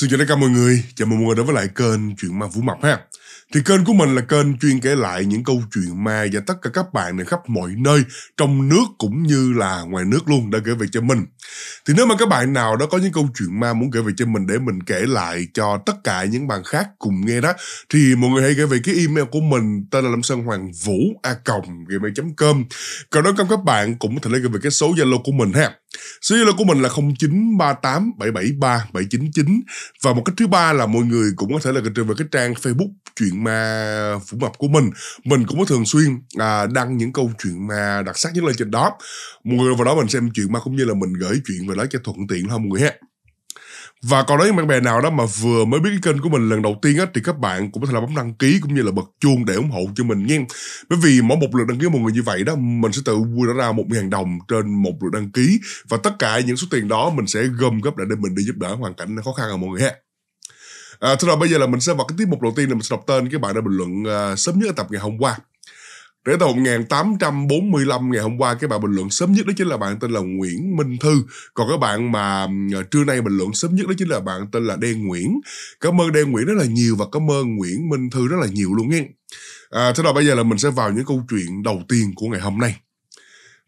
Xin chào tất cả mọi người, chào mừng mọi người đến với lại kênh Chuyện Ma Vũ Mập ha. Thì kênh của mình là kênh chuyên kể lại những câu chuyện ma và tất cả các bạn này khắp mọi nơi, trong nước cũng như là ngoài nước luôn đã kể về cho mình. Thì nếu mà các bạn nào đó có những câu chuyện ma muốn kể về cho mình để mình kể lại cho tất cả những bạn khác cùng nghe đó, thì mọi người hãy gửi về cái email của mình tên là Lâm Sơn Hoàng Vũ a còng gmail.com. Còn đó các bạn cũng có thể gửi về cái số Zalo của mình ha. Số Zalo của mình là 0938 773 799 và một cách thứ ba là mọi người cũng có thể là về cái trang facebook chuyện ma phủ mập của mình mình cũng có thường xuyên à, đăng những câu chuyện ma đặc sắc nhất lên trên đó mọi người vào đó mình xem chuyện ma cũng như là mình gửi chuyện về đó cho thuận tiện thôi mọi người ha và còn nếu bạn bè nào đó mà vừa mới biết cái kênh của mình lần đầu tiên á thì các bạn cũng có thể là bấm đăng ký cũng như là bật chuông để ủng hộ cho mình nha bởi vì mỗi một lượt đăng ký một người như vậy đó mình sẽ tự vui ra một ngàn đồng trên một lượt đăng ký và tất cả những số tiền đó mình sẽ gom góp lại để mình đi giúp đỡ hoàn cảnh khó khăn à mọi người ha À, thế rồi bây giờ là mình sẽ vào cái tiết mục đầu tiên là mình sẽ đọc tên các bạn đã bình luận à, sớm nhất ở tập ngày hôm qua Rẽ tàu 1845 ngày hôm qua cái bài bình luận sớm nhất đó chính là bạn tên là Nguyễn Minh Thư. Còn các bạn mà ờ, trưa nay bình luận sớm nhất đó chính là bạn tên là Đen Nguyễn. Cảm ơn Đen Nguyễn rất là nhiều và cảm ơn Nguyễn Minh Thư rất là nhiều luôn nghe. À, thế rồi bây giờ là mình sẽ vào những câu chuyện đầu tiên của ngày hôm nay.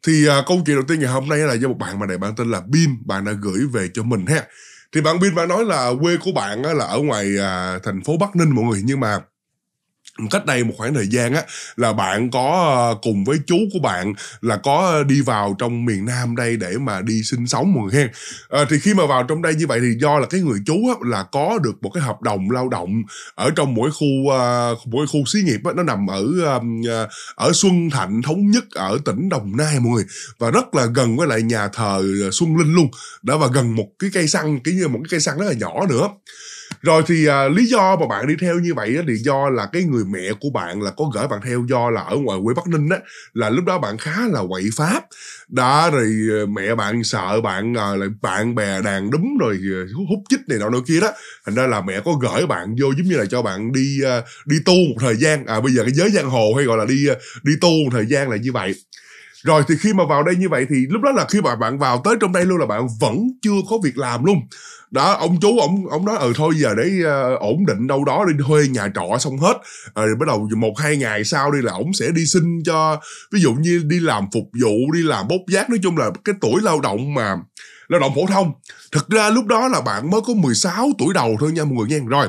Thì à, câu chuyện đầu tiên ngày hôm nay là do một bạn mà này bạn tên là Bim, bạn đã gửi về cho mình ha. Thì bạn Bim bạn nói là quê của bạn là ở ngoài à, thành phố Bắc Ninh mọi người nhưng mà cách đây một khoảng thời gian á là bạn có ờ, cùng với chú của bạn là có ờ, đi vào trong miền Nam đây để mà đi sinh sống mừng hen à, thì khi mà vào trong đây như vậy thì do là cái người chú á, là có được một cái hợp đồng lao động ở trong mỗi khu uh, mỗi khu xí nghiệp á, nó nằm ở um, ở Xuân Thạnh thống nhất ở tỉnh Đồng Nai mọi người và rất là gần với lại nhà thờ Xuân Linh luôn đó và gần một cái cây xăng kiểu như một cái cây xăng rất là nhỏ nữa rồi thì à, lý do mà bạn đi theo như vậy á, thì do là cái người mẹ của bạn là có gửi bạn theo do là ở ngoài quê bắc ninh á là lúc đó bạn khá là quậy pháp đó rồi ờ, mẹ bạn sợ bạn à, lại bạn bè đàn đúng rồi ờ, hút chích này nọ nọ kia đó thành ra là mẹ có gửi bạn vô giống như là cho bạn đi ờ, đi tu một thời gian à bây giờ cái giới giang hồ hay gọi là đi đi tu một thời gian là như vậy rồi thì khi mà vào đây như vậy thì lúc đó là khi mà bạn vào tới trong đây luôn là bạn vẫn chưa có việc làm luôn đó ông chú ông ông nói ừ thôi giờ để uh, ổn định đâu đó đi thuê nhà trọ xong hết ờ, rồi bắt đầu một hai ngày sau đi là ổng sẽ đi xin cho ví dụ như đi làm phục vụ đi làm bốc giác nói chung là cái tuổi lao động mà lao động phổ thông thực ra lúc đó là bạn mới có 16 tuổi đầu thôi nha mọi người nghe rồi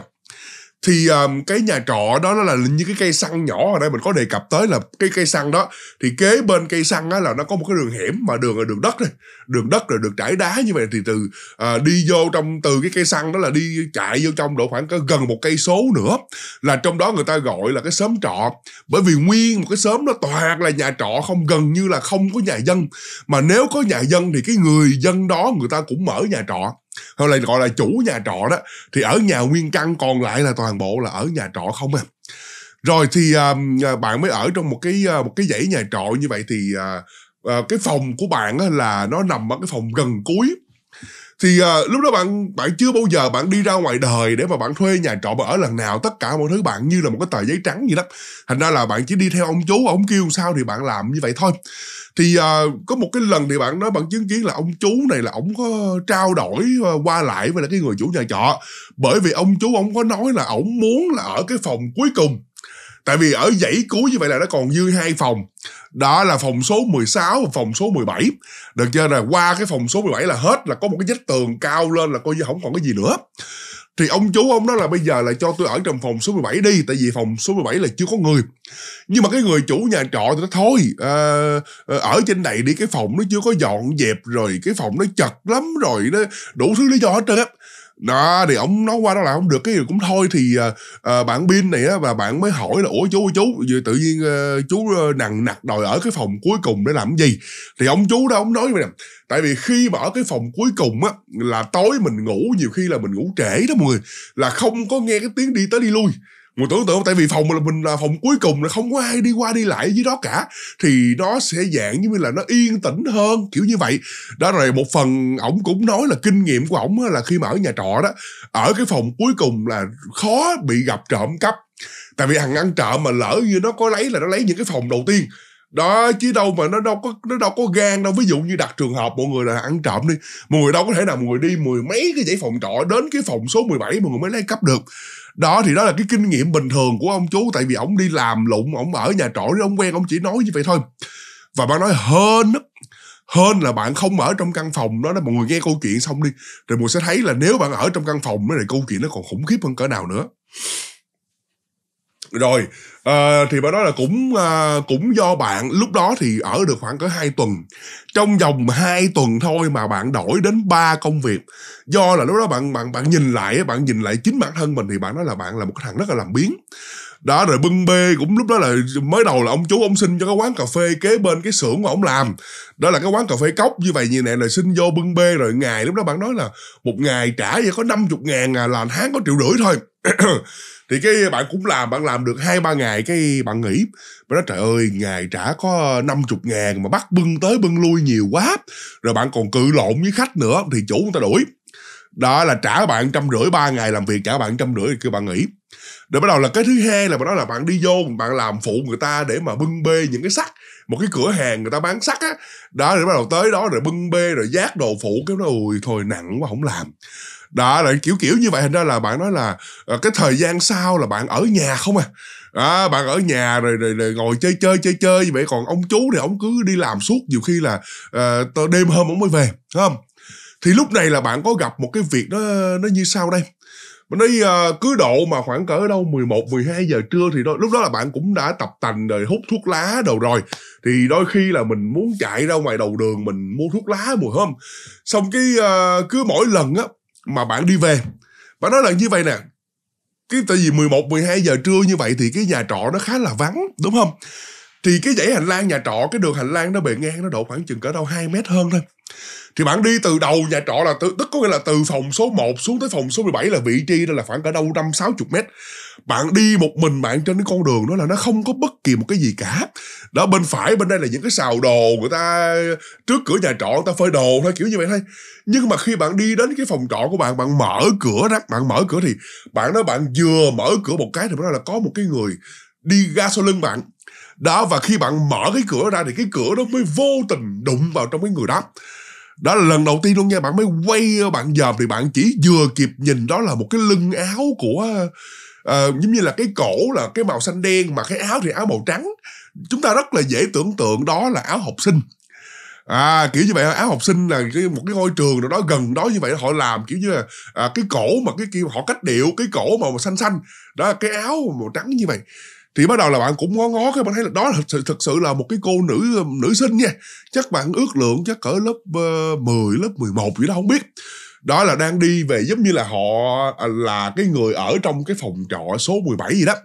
thì um, cái nhà trọ đó nó là như cái cây xăng nhỏ ở đây mình có đề cập tới là cái cây xăng đó thì kế bên cây xăng á là nó có một cái đường hẻm mà đường là đường đất này đường đất rồi được trải đá như vậy thì từ uh, đi vô trong từ cái cây xăng đó là đi chạy vô trong độ khoảng gần một cây số nữa là trong đó người ta gọi là cái xóm trọ bởi vì nguyên một cái xóm nó toàn là nhà trọ không gần như là không có nhà dân mà nếu có nhà dân thì cái người dân đó người ta cũng mở nhà trọ hoặc là gọi là chủ nhà trọ đó thì ở nhà nguyên căn còn lại là toàn bộ là ở nhà trọ không à rồi thì um, bạn mới ở trong một cái à, một cái dãy nhà trọ như vậy thì uh, uh, cái phòng của bạn là nó nằm ở cái phòng gần cuối thì à, lúc đó bạn bạn chưa bao giờ bạn đi ra ngoài đời để mà bạn thuê nhà trọ mà ở lần nào tất cả mọi thứ bạn như là một cái tờ giấy trắng gì đó thành ra là bạn chỉ đi theo ông chú ông kêu sao thì bạn làm như vậy thôi thì à, có một cái lần thì bạn nói bạn chứng kiến là ông chú này là ông có trao đổi ờ, qua lại với là cái người chủ nhà trọ bởi vì ông chú ông có nói là ổng muốn là ở cái phòng cuối cùng tại vì ở dãy cuối như vậy là nó còn dư hai phòng đó là phòng số 16 và phòng số 17 được chưa là qua cái phòng số 17 là hết là có một cái vách tường cao lên là coi như không còn cái gì nữa thì ông chú ông đó là bây giờ là cho tôi ở trong phòng số 17 đi tại vì phòng số 17 là chưa có người nhưng mà cái người chủ nhà trọ thì nó thôi à, ở trên này đi cái phòng nó chưa có dọn dẹp rồi cái phòng nó chật lắm rồi nó đủ thứ lý do hết trơn á đó thì ông nói qua đó là không được cái gì cũng thôi thì uh, bạn pin này á và bạn mới hỏi là ủa chú chú vậy tự nhiên uh, chú nặng nặc đòi ở cái phòng cuối cùng để làm gì thì ông chú đó ông nói vậy nè tại vì khi mà ở cái phòng cuối cùng á là tối mình ngủ nhiều khi là mình ngủ trễ đó mọi người là không có nghe cái tiếng đi tới đi lui mà tưởng tượng tại vì phòng là mình là phòng cuối cùng là không có ai đi qua đi lại dưới đó cả thì nó sẽ dạng như là nó yên tĩnh hơn kiểu như vậy đó rồi một phần ổng cũng nói là kinh nghiệm của ổng là khi mà ở nhà trọ đó ở cái phòng cuối cùng là khó bị gặp trộm cắp tại vì thằng ăn trộm mà lỡ như nó có lấy là nó lấy những cái phòng đầu tiên đó chứ đâu mà nó đâu có nó đâu có gan đâu ví dụ như đặt trường hợp mọi người là ăn trộm đi mọi người đâu có thể nào mọi người đi mười mấy cái dãy phòng trọ đến cái phòng số 17 mọi người mới lấy cắp được đó thì đó là cái kinh nghiệm bình thường của ông chú tại vì ông đi làm lụng ông ở nhà trọ thì ông quen ông chỉ nói như vậy thôi và bạn nói hơn hơn là bạn không ở trong căn phòng đó là mọi người nghe câu chuyện xong đi rồi mọi người sẽ thấy là nếu bạn ở trong căn phòng đó thì câu chuyện nó còn khủng khiếp hơn cỡ nào nữa rồi à, thì bà nói là cũng à, cũng do bạn lúc đó thì ở được khoảng có hai tuần trong vòng 2 tuần thôi mà bạn đổi đến ba công việc do là lúc đó bạn bạn bạn nhìn lại bạn nhìn lại chính bản thân mình thì bạn nói là bạn là một cái thằng rất là làm biến đó rồi bưng bê cũng lúc đó là mới đầu là ông chú ông xin cho cái quán cà phê kế bên cái xưởng mà ông làm đó là cái quán cà phê cốc như vậy như này rồi xin vô bưng bê rồi ngày lúc đó bạn nói là một ngày trả vậy có 50 ngàn à là tháng có triệu rưỡi thôi thì cái bạn cũng làm bạn làm được hai ba ngày cái bạn nghỉ bạn nói trời ơi ngày trả có 50 ngàn mà bắt bưng tới bưng lui nhiều quá rồi bạn còn cự lộn với khách nữa thì chủ người ta đuổi đó là trả bạn trăm rưỡi ba ngày làm việc trả bạn trăm rưỡi thì kêu bạn nghỉ rồi bắt đầu là cái thứ hai là bắt đầu là bạn đi vô bạn làm phụ người ta để mà bưng bê những cái sắt một cái cửa hàng người ta bán sắt á đó rồi bắt đầu tới đó rồi bưng bê rồi giác đồ phụ cái đó ui thôi nặng quá không làm đó là kiểu kiểu như vậy hình ra là bạn nói là ờ, cái thời gian sau là bạn ở nhà không à à, bạn ở nhà rồi, rồi rồi ngồi chơi chơi chơi chơi như vậy còn ông chú thì ông cứ đi làm suốt nhiều khi là uh, đêm hôm ông mới về không thì lúc này là bạn có gặp một cái việc nó nó như sau đây nó uh, cứ độ mà khoảng cỡ đâu 11 12 giờ trưa thì đôi, lúc đó là bạn cũng đã tập tành rồi hút thuốc lá đầu rồi thì đôi khi là mình muốn chạy ra ngoài đầu đường mình mua thuốc lá mùi hôm xong cái uh, cứ mỗi lần á mà bạn đi về bạn nói là như vậy nè cái tại vì 11, 12 giờ trưa như vậy thì cái nhà trọ nó khá là vắng đúng không thì cái dãy hành lang nhà trọ cái đường hành lang nó bề ngang nó độ khoảng chừng cỡ đâu 2 mét hơn thôi thì bạn đi từ đầu nhà trọ là từ, tức có nghĩa là từ phòng số 1 xuống tới phòng số 17 là vị trí đó là khoảng cỡ đâu năm sáu chục mét bạn đi một mình bạn trên cái con đường đó là nó không có bất kỳ một cái gì cả đó bên phải bên đây là những cái xào đồ người ta trước cửa nhà trọ người ta phơi đồ thôi kiểu như vậy thôi nhưng mà khi bạn đi đến cái phòng trọ của bạn bạn mở cửa đó bạn mở cửa thì bạn đó bạn vừa mở cửa một cái thì bắt là có một cái người đi ra sau lưng bạn đó và khi bạn mở cái cửa ra thì cái cửa đó mới vô tình đụng vào trong cái người đó đó là lần đầu tiên luôn nha bạn mới quay bạn dòm thì bạn chỉ vừa kịp nhìn đó là một cái lưng áo của uh, giống như là cái cổ là cái màu xanh đen mà cái áo thì áo màu trắng chúng ta rất là dễ tưởng tượng đó là áo học sinh à kiểu như vậy áo học sinh là cái một cái ngôi trường nào đó gần đó như vậy họ làm kiểu như là à, cái cổ mà cái kia họ cách điệu cái cổ màu mà xanh xanh đó là cái áo màu trắng như vậy thì bắt đầu là bạn cũng ngó ngó cái bạn thấy là đó là sự thật sự là một cái cô nữ um, nữ sinh nha chắc bạn ước lượng chắc cỡ lớp uh, ờ, 10 lớp 11 gì đó không biết đó là đang đi về giống như là họ à, là cái người ở trong cái phòng trọ số 17 gì đó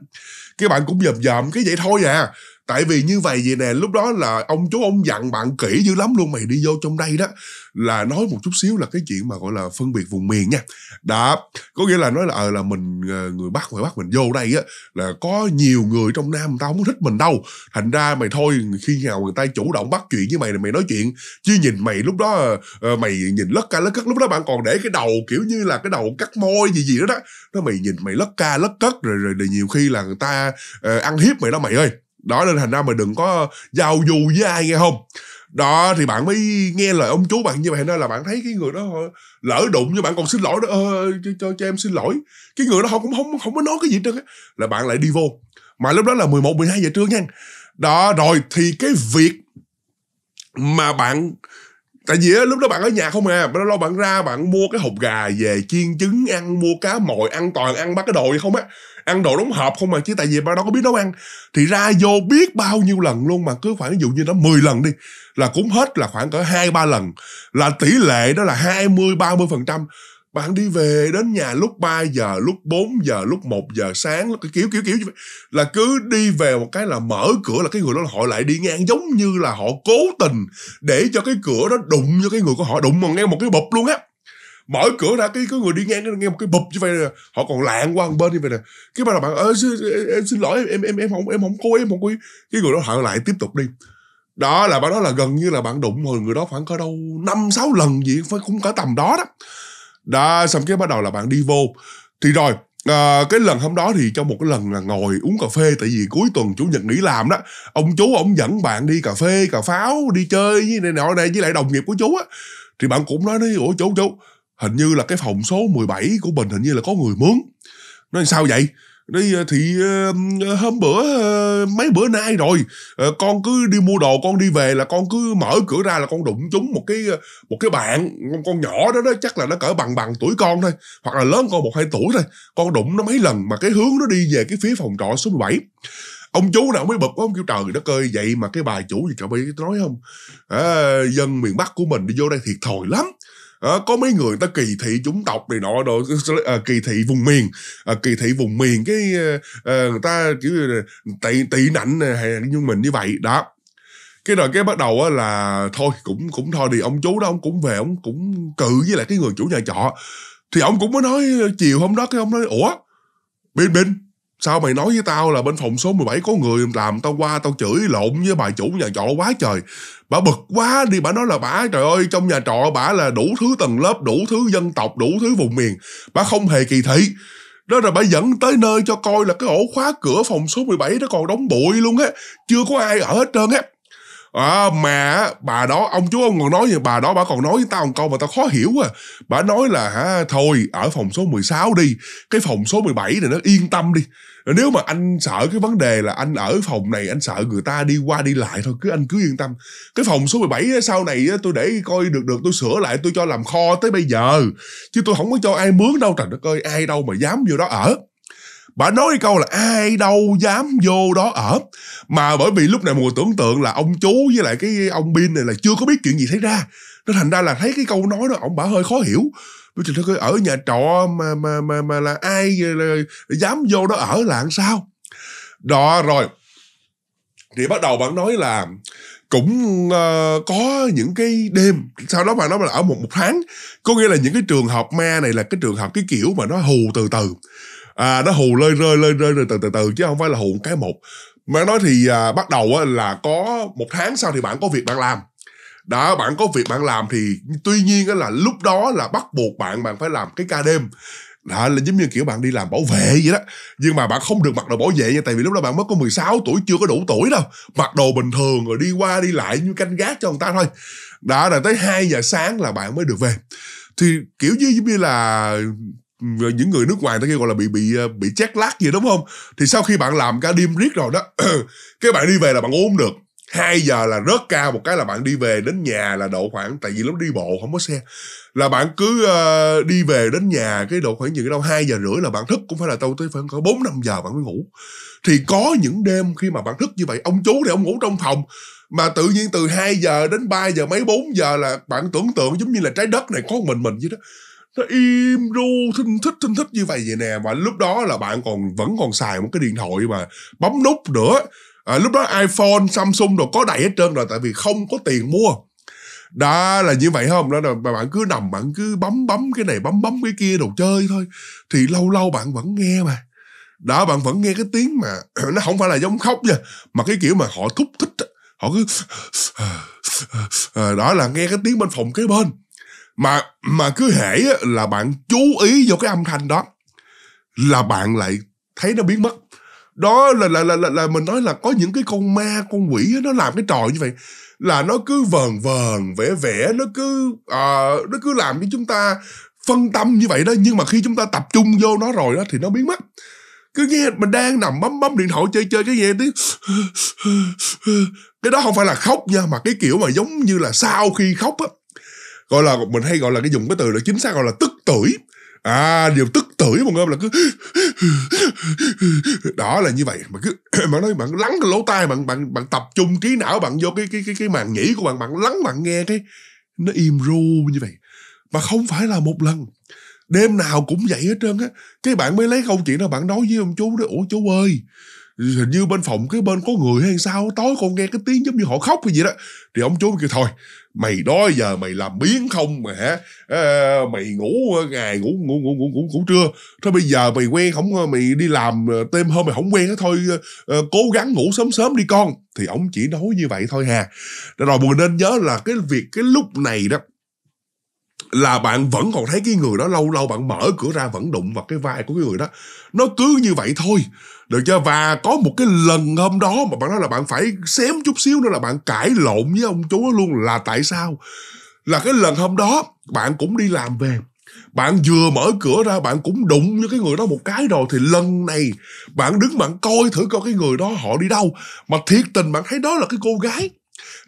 cái bạn cũng dòm dòm cái vậy thôi à tại vì như vậy vậy nè lúc đó là ông chú ông dặn bạn kỹ dữ lắm luôn mày đi vô trong đây đó là nói một chút xíu là cái chuyện mà gọi là phân biệt vùng miền nha đó có nghĩa là nói là ờ à, là mình ờ, người bắc ngoài bắc mình vô đây á là có nhiều người trong nam người ta không thích mình đâu thành ra mày thôi khi nào người ta chủ động bắt chuyện với mày thì mày nói chuyện chứ nhìn mày lúc đó à, mày nhìn lất ca lất cất lúc đó bạn còn để cái đầu kiểu như là cái đầu cắt môi gì gì đó đó nó mày nhìn mày lất ca lất cất rồi, rồi nhiều khi là người ta uh, ăn hiếp mày đó mày ơi đó nên thành ra mà đừng có giao du với ai nghe không đó thì bạn mới nghe lời ông chú bạn như vậy nên là bạn thấy cái người đó lỡ đụng như bạn còn xin lỗi đó ờ, cho, cho cho em xin lỗi cái người đó họ cũng không không có nói cái gì trơn là bạn lại đi vô mà lúc đó là 11 12 giờ trưa nha đó rồi thì cái việc mà bạn tại vì lúc đó bạn ở nhà không à bạn lo bạn ra bạn mua cái hộp gà về chiên trứng ăn mua cá mồi ăn toàn ăn bắt cái đồ gì không á ăn đồ đóng hộp không mà chứ tại vì bạn đó có biết nấu ăn thì ra vô biết bao nhiêu lần luôn mà cứ khoảng ví dụ như nó 10 lần đi là cũng hết là khoảng cỡ hai ba lần là tỷ lệ đó là 20 30 phần trăm bạn đi về đến nhà lúc 3 giờ, lúc 4 giờ, lúc 1 giờ sáng, lúc kiểu kiểu kiểu là cứ đi về một cái là mở cửa là cái người đó họ lại đi ngang giống như là họ cố tình để cho cái cửa đó đụng cho cái người của họ đụng mà nghe một cái bụp luôn á. Mở cửa ra cái có người đi ngang nghe một cái bụp như vậy nè, họ còn lạng qua bên như vậy nè. Cái bạn là bạn ơi xin, em xin lỗi em em em không em không cố em không cố. Cái người đó họ lại tiếp tục đi đó là bạn đó là gần như là bạn đụng hồi người đó khoảng có đâu năm sáu lần gì phải cũng cả tầm đó đó đó xong cái bắt đầu là bạn đi vô thì rồi à, cái lần hôm đó thì trong một cái lần là ngồi uống cà phê tại vì cuối tuần chủ nhật nghỉ làm đó ông chú ông dẫn bạn đi cà phê cà pháo đi chơi với này nọ này với lại đồng nghiệp của chú á thì bạn cũng nói đi ủa chú chú hình như là cái phòng số 17 của mình hình như là có người mướn nói sao vậy đi thì ờ, hôm bữa ờ, mấy bữa nay rồi ờ, con cứ đi mua đồ con đi về là con cứ mở cửa ra là con đụng trúng một cái ờ, một cái bạn con, con nhỏ đó đó chắc là nó cỡ bằng bằng tuổi con thôi hoặc là lớn con một hai tuổi thôi con đụng nó mấy lần mà cái hướng nó đi về cái phía phòng trọ số 17 ông chú nào mới bực quá ông kêu trời đất ơi vậy mà cái bà chủ gì cậu bây nói không à, dân miền bắc của mình đi vô đây thiệt thòi lắm đó, ờ, có mấy người ta kỳ thị chủng tộc này nọ đồ à, kỳ thị vùng miền à, kỳ thị vùng miền cái à, người ta kiểu tị tị nạnh này, nhưng mình như vậy đó cái rồi cái bắt đầu á là thôi cũng cũng thôi đi ông chú đó ông cũng về ông cũng cự với lại cái người chủ nhà trọ thì ông cũng mới nói chiều hôm đó cái ông nói ủa bên bên Sao mày nói với tao là bên phòng số 17 có người làm tao qua tao chửi lộn với bà chủ nhà trọ quá trời. Bà bực quá đi bà nói là bà trời ơi trong nhà trọ bà là đủ thứ tầng lớp, đủ thứ dân tộc, đủ thứ vùng miền. Bà không hề kỳ thị. Đó là bà dẫn tới nơi cho coi là cái ổ khóa cửa phòng số 17 nó còn đóng bụi luôn á. Chưa có ai ở hết trơn á. À, mà bà đó ông chú ông còn nói gì bà đó bà còn nói với tao một câu mà tao khó hiểu à bà nói là hả thôi ở phòng số 16 đi cái phòng số 17 này nó yên tâm đi nếu mà anh sợ cái vấn đề là anh ở phòng này anh sợ người ta đi qua đi lại thôi cứ anh cứ yên tâm cái phòng số 17 sau này tôi để coi được được tôi sửa lại tôi cho làm kho tới bây giờ chứ tôi không có cho ai mướn đâu trời đất ơi ai đâu mà dám vô đó ở bà nói câu là ai đâu dám vô đó ở mà bởi vì lúc này mùa tưởng tượng là ông chú với lại cái ông pin này là chưa có biết chuyện gì xảy ra nó thành ra là thấy cái câu nói đó ông bà hơi khó hiểu tôi trời đất ơi ở nhà trọ mà mà mà mà là ai là, dám vô đó ở là sao đó rồi thì bắt đầu bạn nói là cũng uh, có những cái đêm sau đó bạn nói là ở một một tháng có nghĩa là những cái trường hợp ma này là cái trường hợp cái kiểu mà nó hù từ từ à nó hù lơi rơi lơi rơi rồi từ từ từ chứ không phải là hù cái một mà nói thì à, bắt đầu á, là có một tháng sau thì bạn có việc bạn làm đó bạn có việc bạn làm thì tuy nhiên là lúc đó là bắt buộc bạn bạn phải làm cái ca đêm đó là giống như kiểu bạn đi làm bảo vệ vậy đó nhưng mà bạn không được mặc đồ bảo vệ nha tại vì lúc đó bạn mới có 16 tuổi chưa có đủ tuổi đâu mặc đồ bình thường rồi đi qua đi lại như canh gác cho người ta thôi đó là tới 2 giờ sáng là bạn mới được về thì kiểu như giống như là ừ, những người nước ngoài ta kêu gọi là bị bị ờ, bị chét lát gì đúng không thì sau khi bạn làm ca đêm riết rồi đó cái bạn đi về là bạn uống được 2 giờ là rớt cao một cái là bạn đi về đến nhà là độ khoảng tại vì lúc đi bộ không có xe là bạn cứ uh, đi về đến nhà cái độ khoảng cái đâu hai giờ rưỡi là bạn thức cũng phải là tôi tới khoảng cỡ bốn năm giờ bạn mới ngủ thì có những đêm khi mà bạn thức như vậy ông chú thì ông ngủ trong phòng mà tự nhiên từ 2 giờ đến 3 giờ mấy 4 giờ là bạn tưởng tượng giống như là trái đất này có mình mình vậy đó nó im ru thinh thích thinh thích như vậy vậy nè và lúc đó là bạn còn vẫn còn xài một cái điện thoại mà bấm nút nữa à, lúc đó iphone samsung rồi có đầy hết trơn rồi tại vì không có tiền mua đó là như vậy không đó là bạn cứ nằm bạn cứ bấm bấm cái này bấm bấm cái kia đồ chơi thôi thì lâu lâu bạn vẫn nghe mà đó bạn vẫn nghe cái tiếng mà nó không phải là giống khóc nha mà cái kiểu mà họ thúc thích họ cứ à, đó là nghe cái tiếng bên phòng kế bên mà mà cứ hễ là bạn chú ý vô cái âm thanh đó là bạn lại thấy nó biến mất đó là là là là, là mình nói là có những cái con ma con quỷ đó, nó làm cái trò như vậy là nó cứ vờn vờn vẽ vẽ nó cứ uh, nó cứ làm cho chúng ta phân tâm như vậy đó nhưng mà khi chúng ta tập trung vô nó rồi đó thì nó biến mất cứ nghe mình đang nằm bấm bấm điện thoại chơi chơi cái gì tiếng cái đó không phải là khóc nha mà cái kiểu mà giống như là sau khi khóc á gọi là mình hay gọi là cái dùng cái từ là chính xác gọi là tức tưởi à điều tức tưởi mọi người là cứ đó là như vậy mà cứ bạn nói bạn lắng cái lỗ tai bạn bạn bạn tập trung trí não bạn vô cái cái cái cái màn nhĩ của bạn bạn lắng bạn nghe cái nó im ru như vậy mà không phải là một lần đêm nào cũng vậy hết trơn á cái bạn mới lấy câu chuyện đó bạn nói với ông chú đó ủa chú ơi hình như bên phòng cái bên có người hay sao tối con nghe cái tiếng giống như họ khóc hay gì đó thì ông chú kêu thôi mày đó giờ mày làm biến không mà hả à, mày ngủ ờ, ngày ngủ ngủ ngủ ngủ ngủ ngủ trưa thôi bây giờ mày quen không ờ, mày đi làm đêm hơn mày không quen đó thôi à, cố gắng ngủ sớm sớm đi con thì ông chỉ nói như vậy thôi hà rồi mình nên nhớ là cái việc cái lúc này đó là bạn vẫn còn thấy cái người đó lâu lâu bạn mở cửa ra vẫn đụng vào cái vai của cái người đó nó cứ như vậy thôi được chưa và có một cái lần hôm đó mà bạn nói là bạn phải xém chút xíu nữa là bạn cãi lộn với ông chú luôn là tại sao là cái lần hôm đó bạn cũng đi làm về bạn vừa mở cửa ra bạn cũng đụng với cái người đó một cái rồi thì lần này bạn đứng bạn coi thử coi cái người đó họ đi đâu mà thiệt tình bạn thấy đó là cái cô gái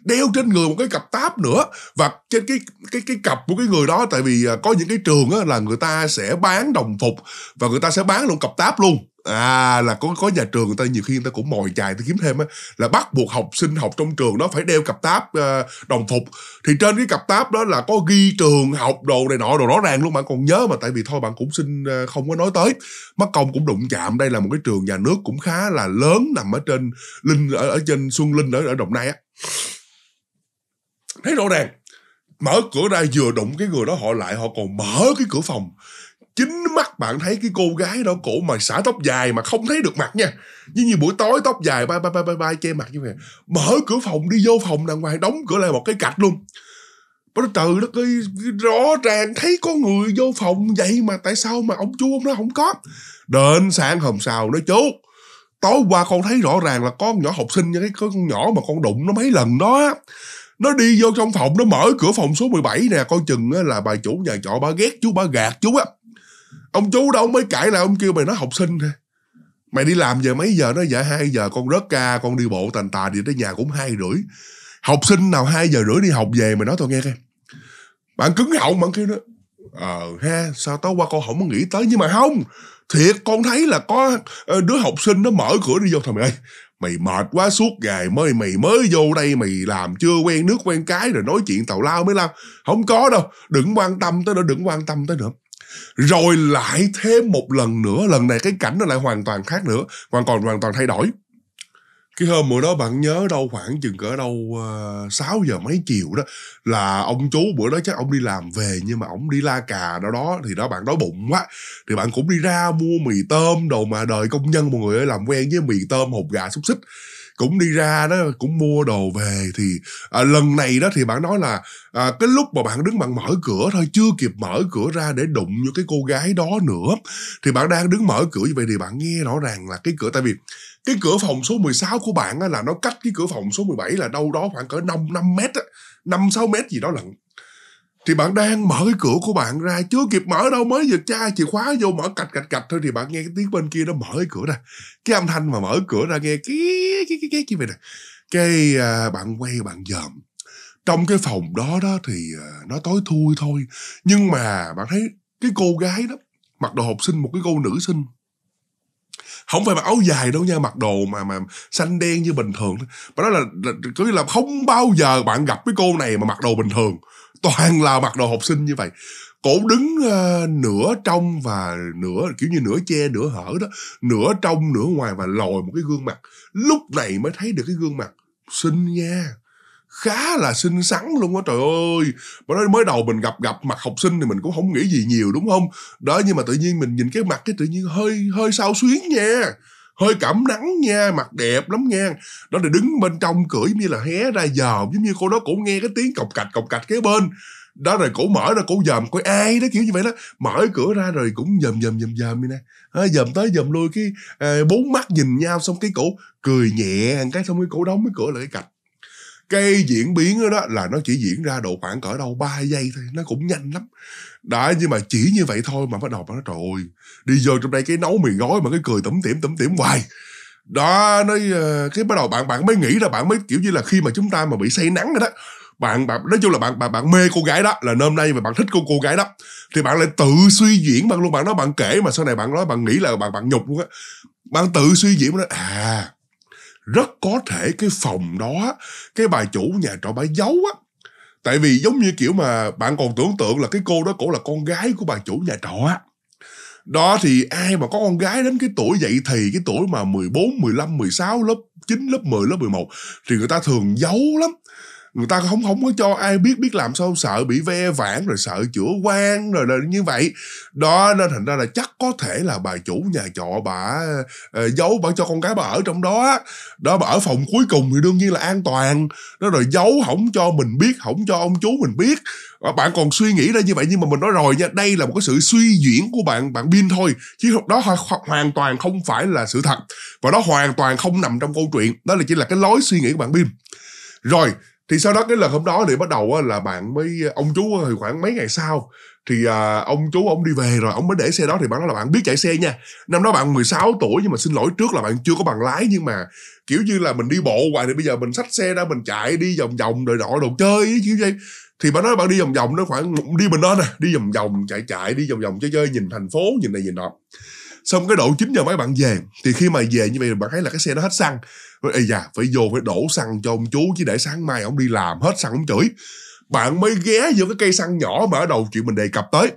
đeo trên người một cái cặp táp nữa và trên cái cái cái cặp của cái người đó tại vì à, có những cái trường á, là người ta sẽ bán đồng phục và người ta sẽ bán luôn cặp táp luôn à là có có nhà trường người ta nhiều khi người ta cũng mồi chài ta kiếm thêm á là bắt buộc học sinh học trong trường đó phải đeo cặp táp à, đồng phục thì trên cái cặp táp đó là có ghi trường học đồ này nọ đồ rõ ràng luôn bạn còn nhớ mà tại vì thôi bạn cũng xin à, không có nói tới mắt công cũng đụng chạm đây là một cái trường nhà nước cũng khá là lớn nằm ở trên linh ở, ở trên xuân linh ở ở đồng nai á thấy rõ ràng mở cửa ra vừa đụng cái người đó họ lại họ còn mở cái cửa phòng chính mắt bạn thấy cái cô gái đó cổ mà xả tóc dài mà không thấy được mặt nha như như buổi tối tóc dài bay bay bay bay bay che mặt như vậy mở cửa phòng đi vô phòng đằng ngoài đóng cửa lại một cái cạch luôn bắt đầu trời đất ơi rõ ràng thấy có người vô phòng vậy mà tại sao mà ông chú ông nó không có đến sáng hôm sau nó chú tối qua con thấy rõ ràng là con nhỏ học sinh như cái con nhỏ mà con đụng nó mấy lần đó nó đi vô trong phòng nó mở cửa phòng số 17 nè coi chừng là bà chủ nhà trọ bà ghét chú bà gạt chú á ông chú đâu mới cãi là ông kêu mày nói học sinh thôi mày đi làm giờ mấy giờ nó dạ hai giờ con rớt ca con đi bộ tành tà đi tới nhà cũng hai rưỡi học sinh nào hai giờ rưỡi đi học về mày nói tao nghe coi bạn cứng họng bạn kêu nó ờ ha sao tối qua con không có nghĩ tới nhưng mà không thiệt con thấy là có ờ, đứa học sinh nó mở cửa đi vô thôi mày ơi mày mệt quá suốt ngày mới mày mới vô đây mày làm chưa quen nước quen cái rồi nói chuyện tào lao mới lao không có đâu đừng quan tâm tới nữa đừng quan tâm tới nữa rồi lại thêm một lần nữa lần này cái cảnh nó lại hoàn toàn khác nữa hoàn toàn hoàn toàn thay đổi cái hôm bữa đó bạn nhớ đâu khoảng chừng cỡ đâu ờ, uh, 6 giờ mấy chiều đó là ông chú bữa đó chắc ông đi làm về nhưng mà ông đi la cà đâu đó thì đó bạn đói bụng quá thì bạn cũng đi ra mua mì tôm đồ mà đời công nhân mọi người ơi làm quen với mì tôm hột gà xúc xích cũng đi ra đó cũng mua đồ về thì à, lần này đó thì bạn nói là à, cái lúc mà bạn đứng bạn mở cửa thôi chưa kịp mở cửa ra để đụng vô cái cô gái đó nữa thì bạn đang đứng mở cửa như vậy thì bạn nghe rõ ràng là cái cửa tại vì cái cửa phòng số 16 của bạn á, là nó cách cái cửa phòng số 17 là đâu đó khoảng cỡ 5 5 mét á, 5 6 mét gì đó lận. Thì bạn đang mở cái cửa của bạn ra chưa kịp mở đâu mới giật cha chìa khóa vô mở cạch cạch cạch thôi thì bạn nghe cái tiếng bên kia nó mở cái cửa ra. Cái âm thanh mà mở cửa ra nghe cái cái cái cái như vậy nè. Cái à, bạn quay bạn dòm. Trong cái phòng đó đó thì à, nó tối thui thôi, nhưng mà bạn thấy cái cô gái đó mặc đồ học sinh một cái cô nữ sinh không phải mặc áo dài đâu nha mặc đồ mà mà xanh đen như bình thường và đó là, là có nghĩa là không bao giờ bạn gặp cái cô này mà mặc đồ bình thường toàn là mặc đồ học sinh như vậy cổ đứng uh, nửa trong và nửa kiểu như nửa che nửa hở đó nửa trong nửa ngoài và lòi một cái gương mặt lúc này mới thấy được cái gương mặt xinh nha khá là xinh xắn luôn á trời ơi mà nói mới đầu mình gặp gặp mặt học sinh thì mình cũng không nghĩ gì nhiều đúng không đó nhưng mà tự nhiên mình nhìn cái mặt cái tự nhiên hơi hơi sao xuyến nha hơi cảm nắng nha mặt đẹp lắm nha đó thì đứng bên trong cửa như là hé ra dòm giống như cô đó cổ nghe cái tiếng cọc cạch cọc cạch kế bên đó rồi cổ mở ra cổ dòm coi ai đó kiểu như vậy đó mở cửa ra rồi cũng dòm dòm dòm dòm vậy nè à, dòm tới dòm lui cái à, bốn mắt nhìn nhau xong cái cổ cười nhẹ cái xong cái cổ đóng cái cửa lại cái cạch cái diễn biến đó, là nó chỉ diễn ra độ khoảng cỡ đâu 3 giây thôi nó cũng nhanh lắm đã nhưng mà chỉ như vậy thôi mà bắt đầu nó trời ơi đi vô trong đây cái nấu mì gói mà cái cười tẩm tỉm tẩm tỉm hoài đó nói ờ, cái bắt đầu bạn bạn mới nghĩ là bạn mới kiểu như là khi mà chúng ta mà bị say nắng rồi đó bạn bạn nói chung là bạn bạn bạn mê cô gái đó là hôm nay mà bạn thích cô cô gái đó thì bạn lại tự suy diễn bạn luôn bạn nói bạn kể mà sau này bạn nói bạn nghĩ là bạn bạn nhục luôn á bạn tự suy diễn nó à rất có thể cái phòng đó cái bà chủ nhà trọ bà giấu á tại vì giống như kiểu mà bạn còn tưởng tượng là cái cô đó cổ là con gái của bà chủ nhà trọ á đó thì ai mà có con gái đến cái tuổi dậy thì cái tuổi mà 14, 15, 16, lớp 9, lớp 10, lớp 11 thì người ta thường giấu lắm người ta không không có cho ai biết biết làm sao sợ bị ve vãn rồi sợ chữa quan rồi, rồi như vậy đó nên thành ra là chắc có thể là bà chủ nhà trọ bà uh, giấu bà cho con cái bà ở trong đó đó bà ở phòng cuối cùng thì đương nhiên là an toàn đó rồi giấu không cho mình biết không cho ông chú mình biết ờ, bạn còn suy nghĩ ra như vậy nhưng mà mình nói rồi nha đây là một cái sự suy diễn của bạn bạn pin thôi chứ đó ho- hoàn toàn không phải là sự thật và đó hoàn toàn không nằm trong câu chuyện đó là chỉ là cái lối suy nghĩ của bạn pin rồi thì sau đó cái lần hôm đó thì bắt đầu là bạn mới ông chú thì khoảng mấy ngày sau thì à, ông chú ông đi về rồi ông mới để xe đó thì bạn nói là bạn biết chạy xe nha năm đó bạn 16 tuổi nhưng mà xin lỗi trước là bạn chưa có bằng lái nhưng mà kiểu như là mình đi bộ hoài thì bây giờ mình xách xe ra mình chạy đi vòng vòng rồi nọ đồ chơi kiểu vậy thì bạn nói bạn đi vòng vòng nó khoảng đi mình đó nè đi vòng vòng chạy chạy đi vòng vòng chơi chơi nhìn thành phố nhìn này nhìn nọ xong cái đổ 9 giờ mấy bạn về thì khi mà về như vậy bạn thấy là cái xe nó hết xăng ây da phải vô phải đổ xăng cho ông chú chứ để sáng mai ông đi làm hết xăng ông chửi bạn mới ghé vô cái cây xăng nhỏ mà ở đầu chuyện mình đề cập tới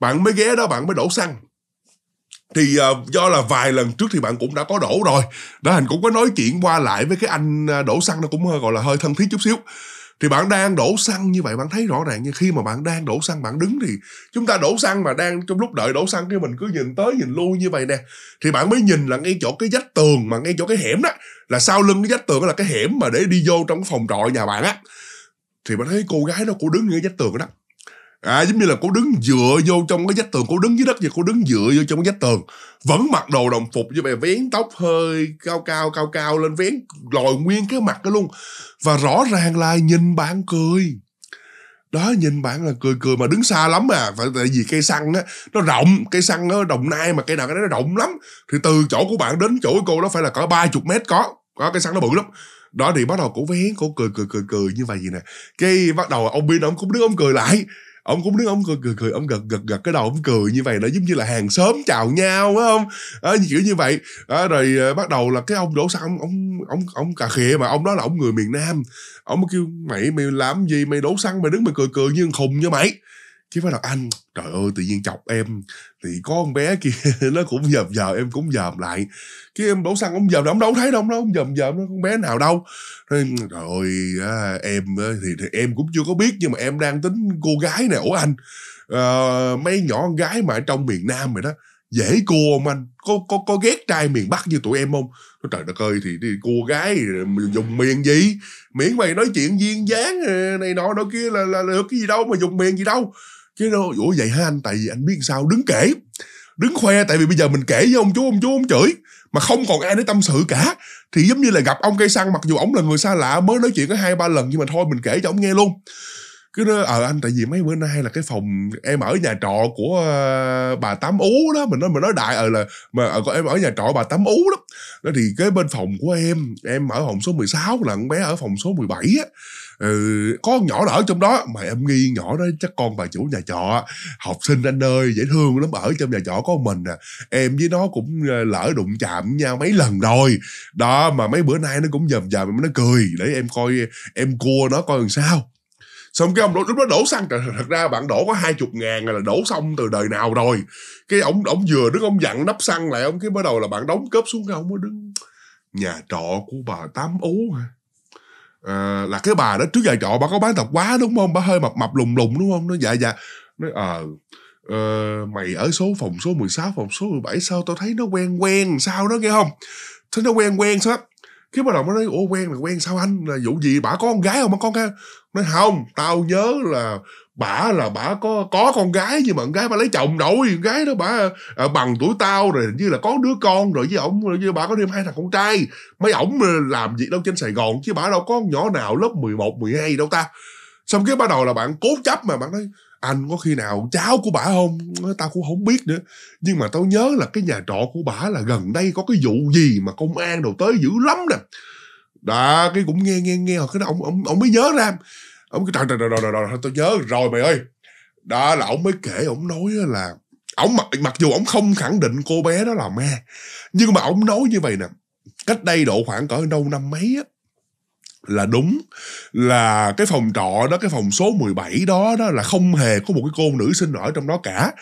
bạn mới ghé đó bạn mới đổ xăng thì uh, do là vài lần trước thì bạn cũng đã có đổ rồi đó hình cũng có nói chuyện qua lại với cái anh à, đổ xăng nó cũng hơi à, gọi là hơi thân thiết chút xíu thì bạn đang đổ xăng như vậy bạn thấy rõ ràng như khi mà bạn đang đổ xăng bạn đứng thì chúng ta đổ xăng mà đang trong lúc đợi đổ xăng cái mình cứ nhìn tới nhìn lui như vậy nè thì bạn mới nhìn là ngay chỗ cái vách tường mà ngay chỗ cái hẻm đó là sau lưng cái vách tường là cái hẻm mà để đi vô trong phòng trọ nhà bạn á thì bạn thấy cô gái đó cô đứng ngay vách tường đó à giống như là cô đứng dựa vô trong cái vách tường cô đứng dưới đất và cô đứng dựa vô trong cái vách tường vẫn mặc đồ đồng phục như vậy vén tóc hơi cao cao cao cao lên vén lòi nguyên cái mặt đó luôn và rõ ràng là nhìn bạn cười đó nhìn bạn là cười cười mà đứng xa lắm à phải tại vì cây xăng á nó rộng cây xăng nó đồng nai mà cây nào cái đó nó rộng lắm thì từ chỗ của bạn đến chỗ của cô đó phải là cỡ ba chục mét có có cây xăng nó bự lắm đó thì bắt đầu cổ vén cổ cười cười cười cười như vậy gì nè cái bắt đầu ông biên ông cũng đứng ông cười lại ông cũng đứng ông cười cười, cười ông gật gật gật cái đầu ông cười như vậy đó giống như là hàng xóm chào nhau phải không à, kiểu như vậy à, rồi à, bắt đầu là cái ông đổ xăng ông ông ông, ông cà khịa mà ông đó là ông người miền nam ông kêu mày mày làm gì mày đổ xăng mày đứng mày cười cười như khùng như mày chứ bắt đầu anh trời ơi tự nhiên chọc em thì có con bé kia nó cũng dòm dòm em cũng dòm lại cái em đổ xăng ông dòm ông đâu thấy đâu nó ông dòm dòm nó con bé nào đâu rồi à, em thì, thì em cũng chưa có biết nhưng mà em đang tính cô gái nè ủa anh à, mấy nhỏ con gái mà ở trong miền nam rồi đó dễ cua không anh có có có ghét trai miền bắc như tụi em không nó trời đất ơi thì, thì cua gái dùng miền gì miễn mày nói chuyện duyên dáng ờ, này nọ đó kia là, là được cái gì đâu mà dùng miền gì đâu chứ đâu ủa vậy hả anh tại vì anh biết sao đứng kể đứng khoe tại vì bây giờ mình kể với ông chú ông chú ông chửi mà không còn ai để tâm sự cả thì giống như là gặp ông cây xăng mặc dù ổng là người xa lạ mới nói chuyện có hai ba lần nhưng mà thôi mình kể cho ổng nghe luôn cứ nói ờ à, anh tại vì mấy bữa nay là cái phòng em ở nhà trọ của uh, bà tám ú đó mình nói mình nói đại ờ là mà ở ờ, em ở nhà trọ bà tám ú đó đó thì cái bên phòng của em em ở phòng số 16 là con bé ở phòng số 17 á ừ, có con nhỏ là ở trong đó mà em nghi nhỏ đó chắc con bà chủ nhà trọ học sinh anh ơi dễ thương lắm ở trong nhà trọ có mình à em với nó cũng ờ, lỡ đụng chạm nhau mấy lần rồi đó mà mấy bữa nay nó cũng dầm dầm nó cười để em coi em cua nó coi làm sao xong cái ông đổ, lúc đó đổ xăng thật ra bạn đổ có hai chục ngàn là đổ xong từ đời nào rồi cái ông ông vừa đứng ông dặn nắp xăng lại ông cái bắt đầu là bạn đóng cớp xuống cái ông mới đứng nhà trọ của bà tám ú hả à, là cái bà đó trước giờ trọ bà có bán tạp quá đúng không bà hơi mập mập lùng lùng đúng không nó dạ dạ nó ờ à, uh, mày ở số phòng số 16 phòng số 17 sao tao thấy nó quen quen sao đó nghe không thấy nó quen quen sao cái bắt đầu mới nói ủa quen là quen sao anh là vụ gì bả có con gái không mà con ha nói không tao nhớ là bả là bả có có con gái nhưng mà con gái bả lấy chồng đâu con gái đó bả à, bằng tuổi tao rồi như là có đứa con rồi với ổng như bả có thêm hai thằng con trai mấy ổng à, làm việc đâu trên sài gòn chứ bả đâu có con nhỏ nào lớp 11, 12 đâu ta xong cái bắt đầu là bạn cố chấp mà bạn nói anh có khi nào cháu của bà không tao cũng không biết nữa nhưng mà tao nhớ là cái nhà trọ của bà là gần đây có cái vụ gì mà công an đồ tới dữ lắm nè đó cái cũng nghe nghe nghe cái đó ông ông ông mới nhớ ra ông cứ trời trời trời trời trời tao nhớ rồi mày ơi đó là ông mới kể ông nói là ông mặc mặc dù ông không khẳng định cô bé đó là ma nhưng mà ông nói như vậy nè cách đây độ khoảng cỡ đâu năm mấy á là đúng là cái phòng trọ đó cái phòng số 17 đó đó là không hề có một cái cô nữ sinh ở trong đó cả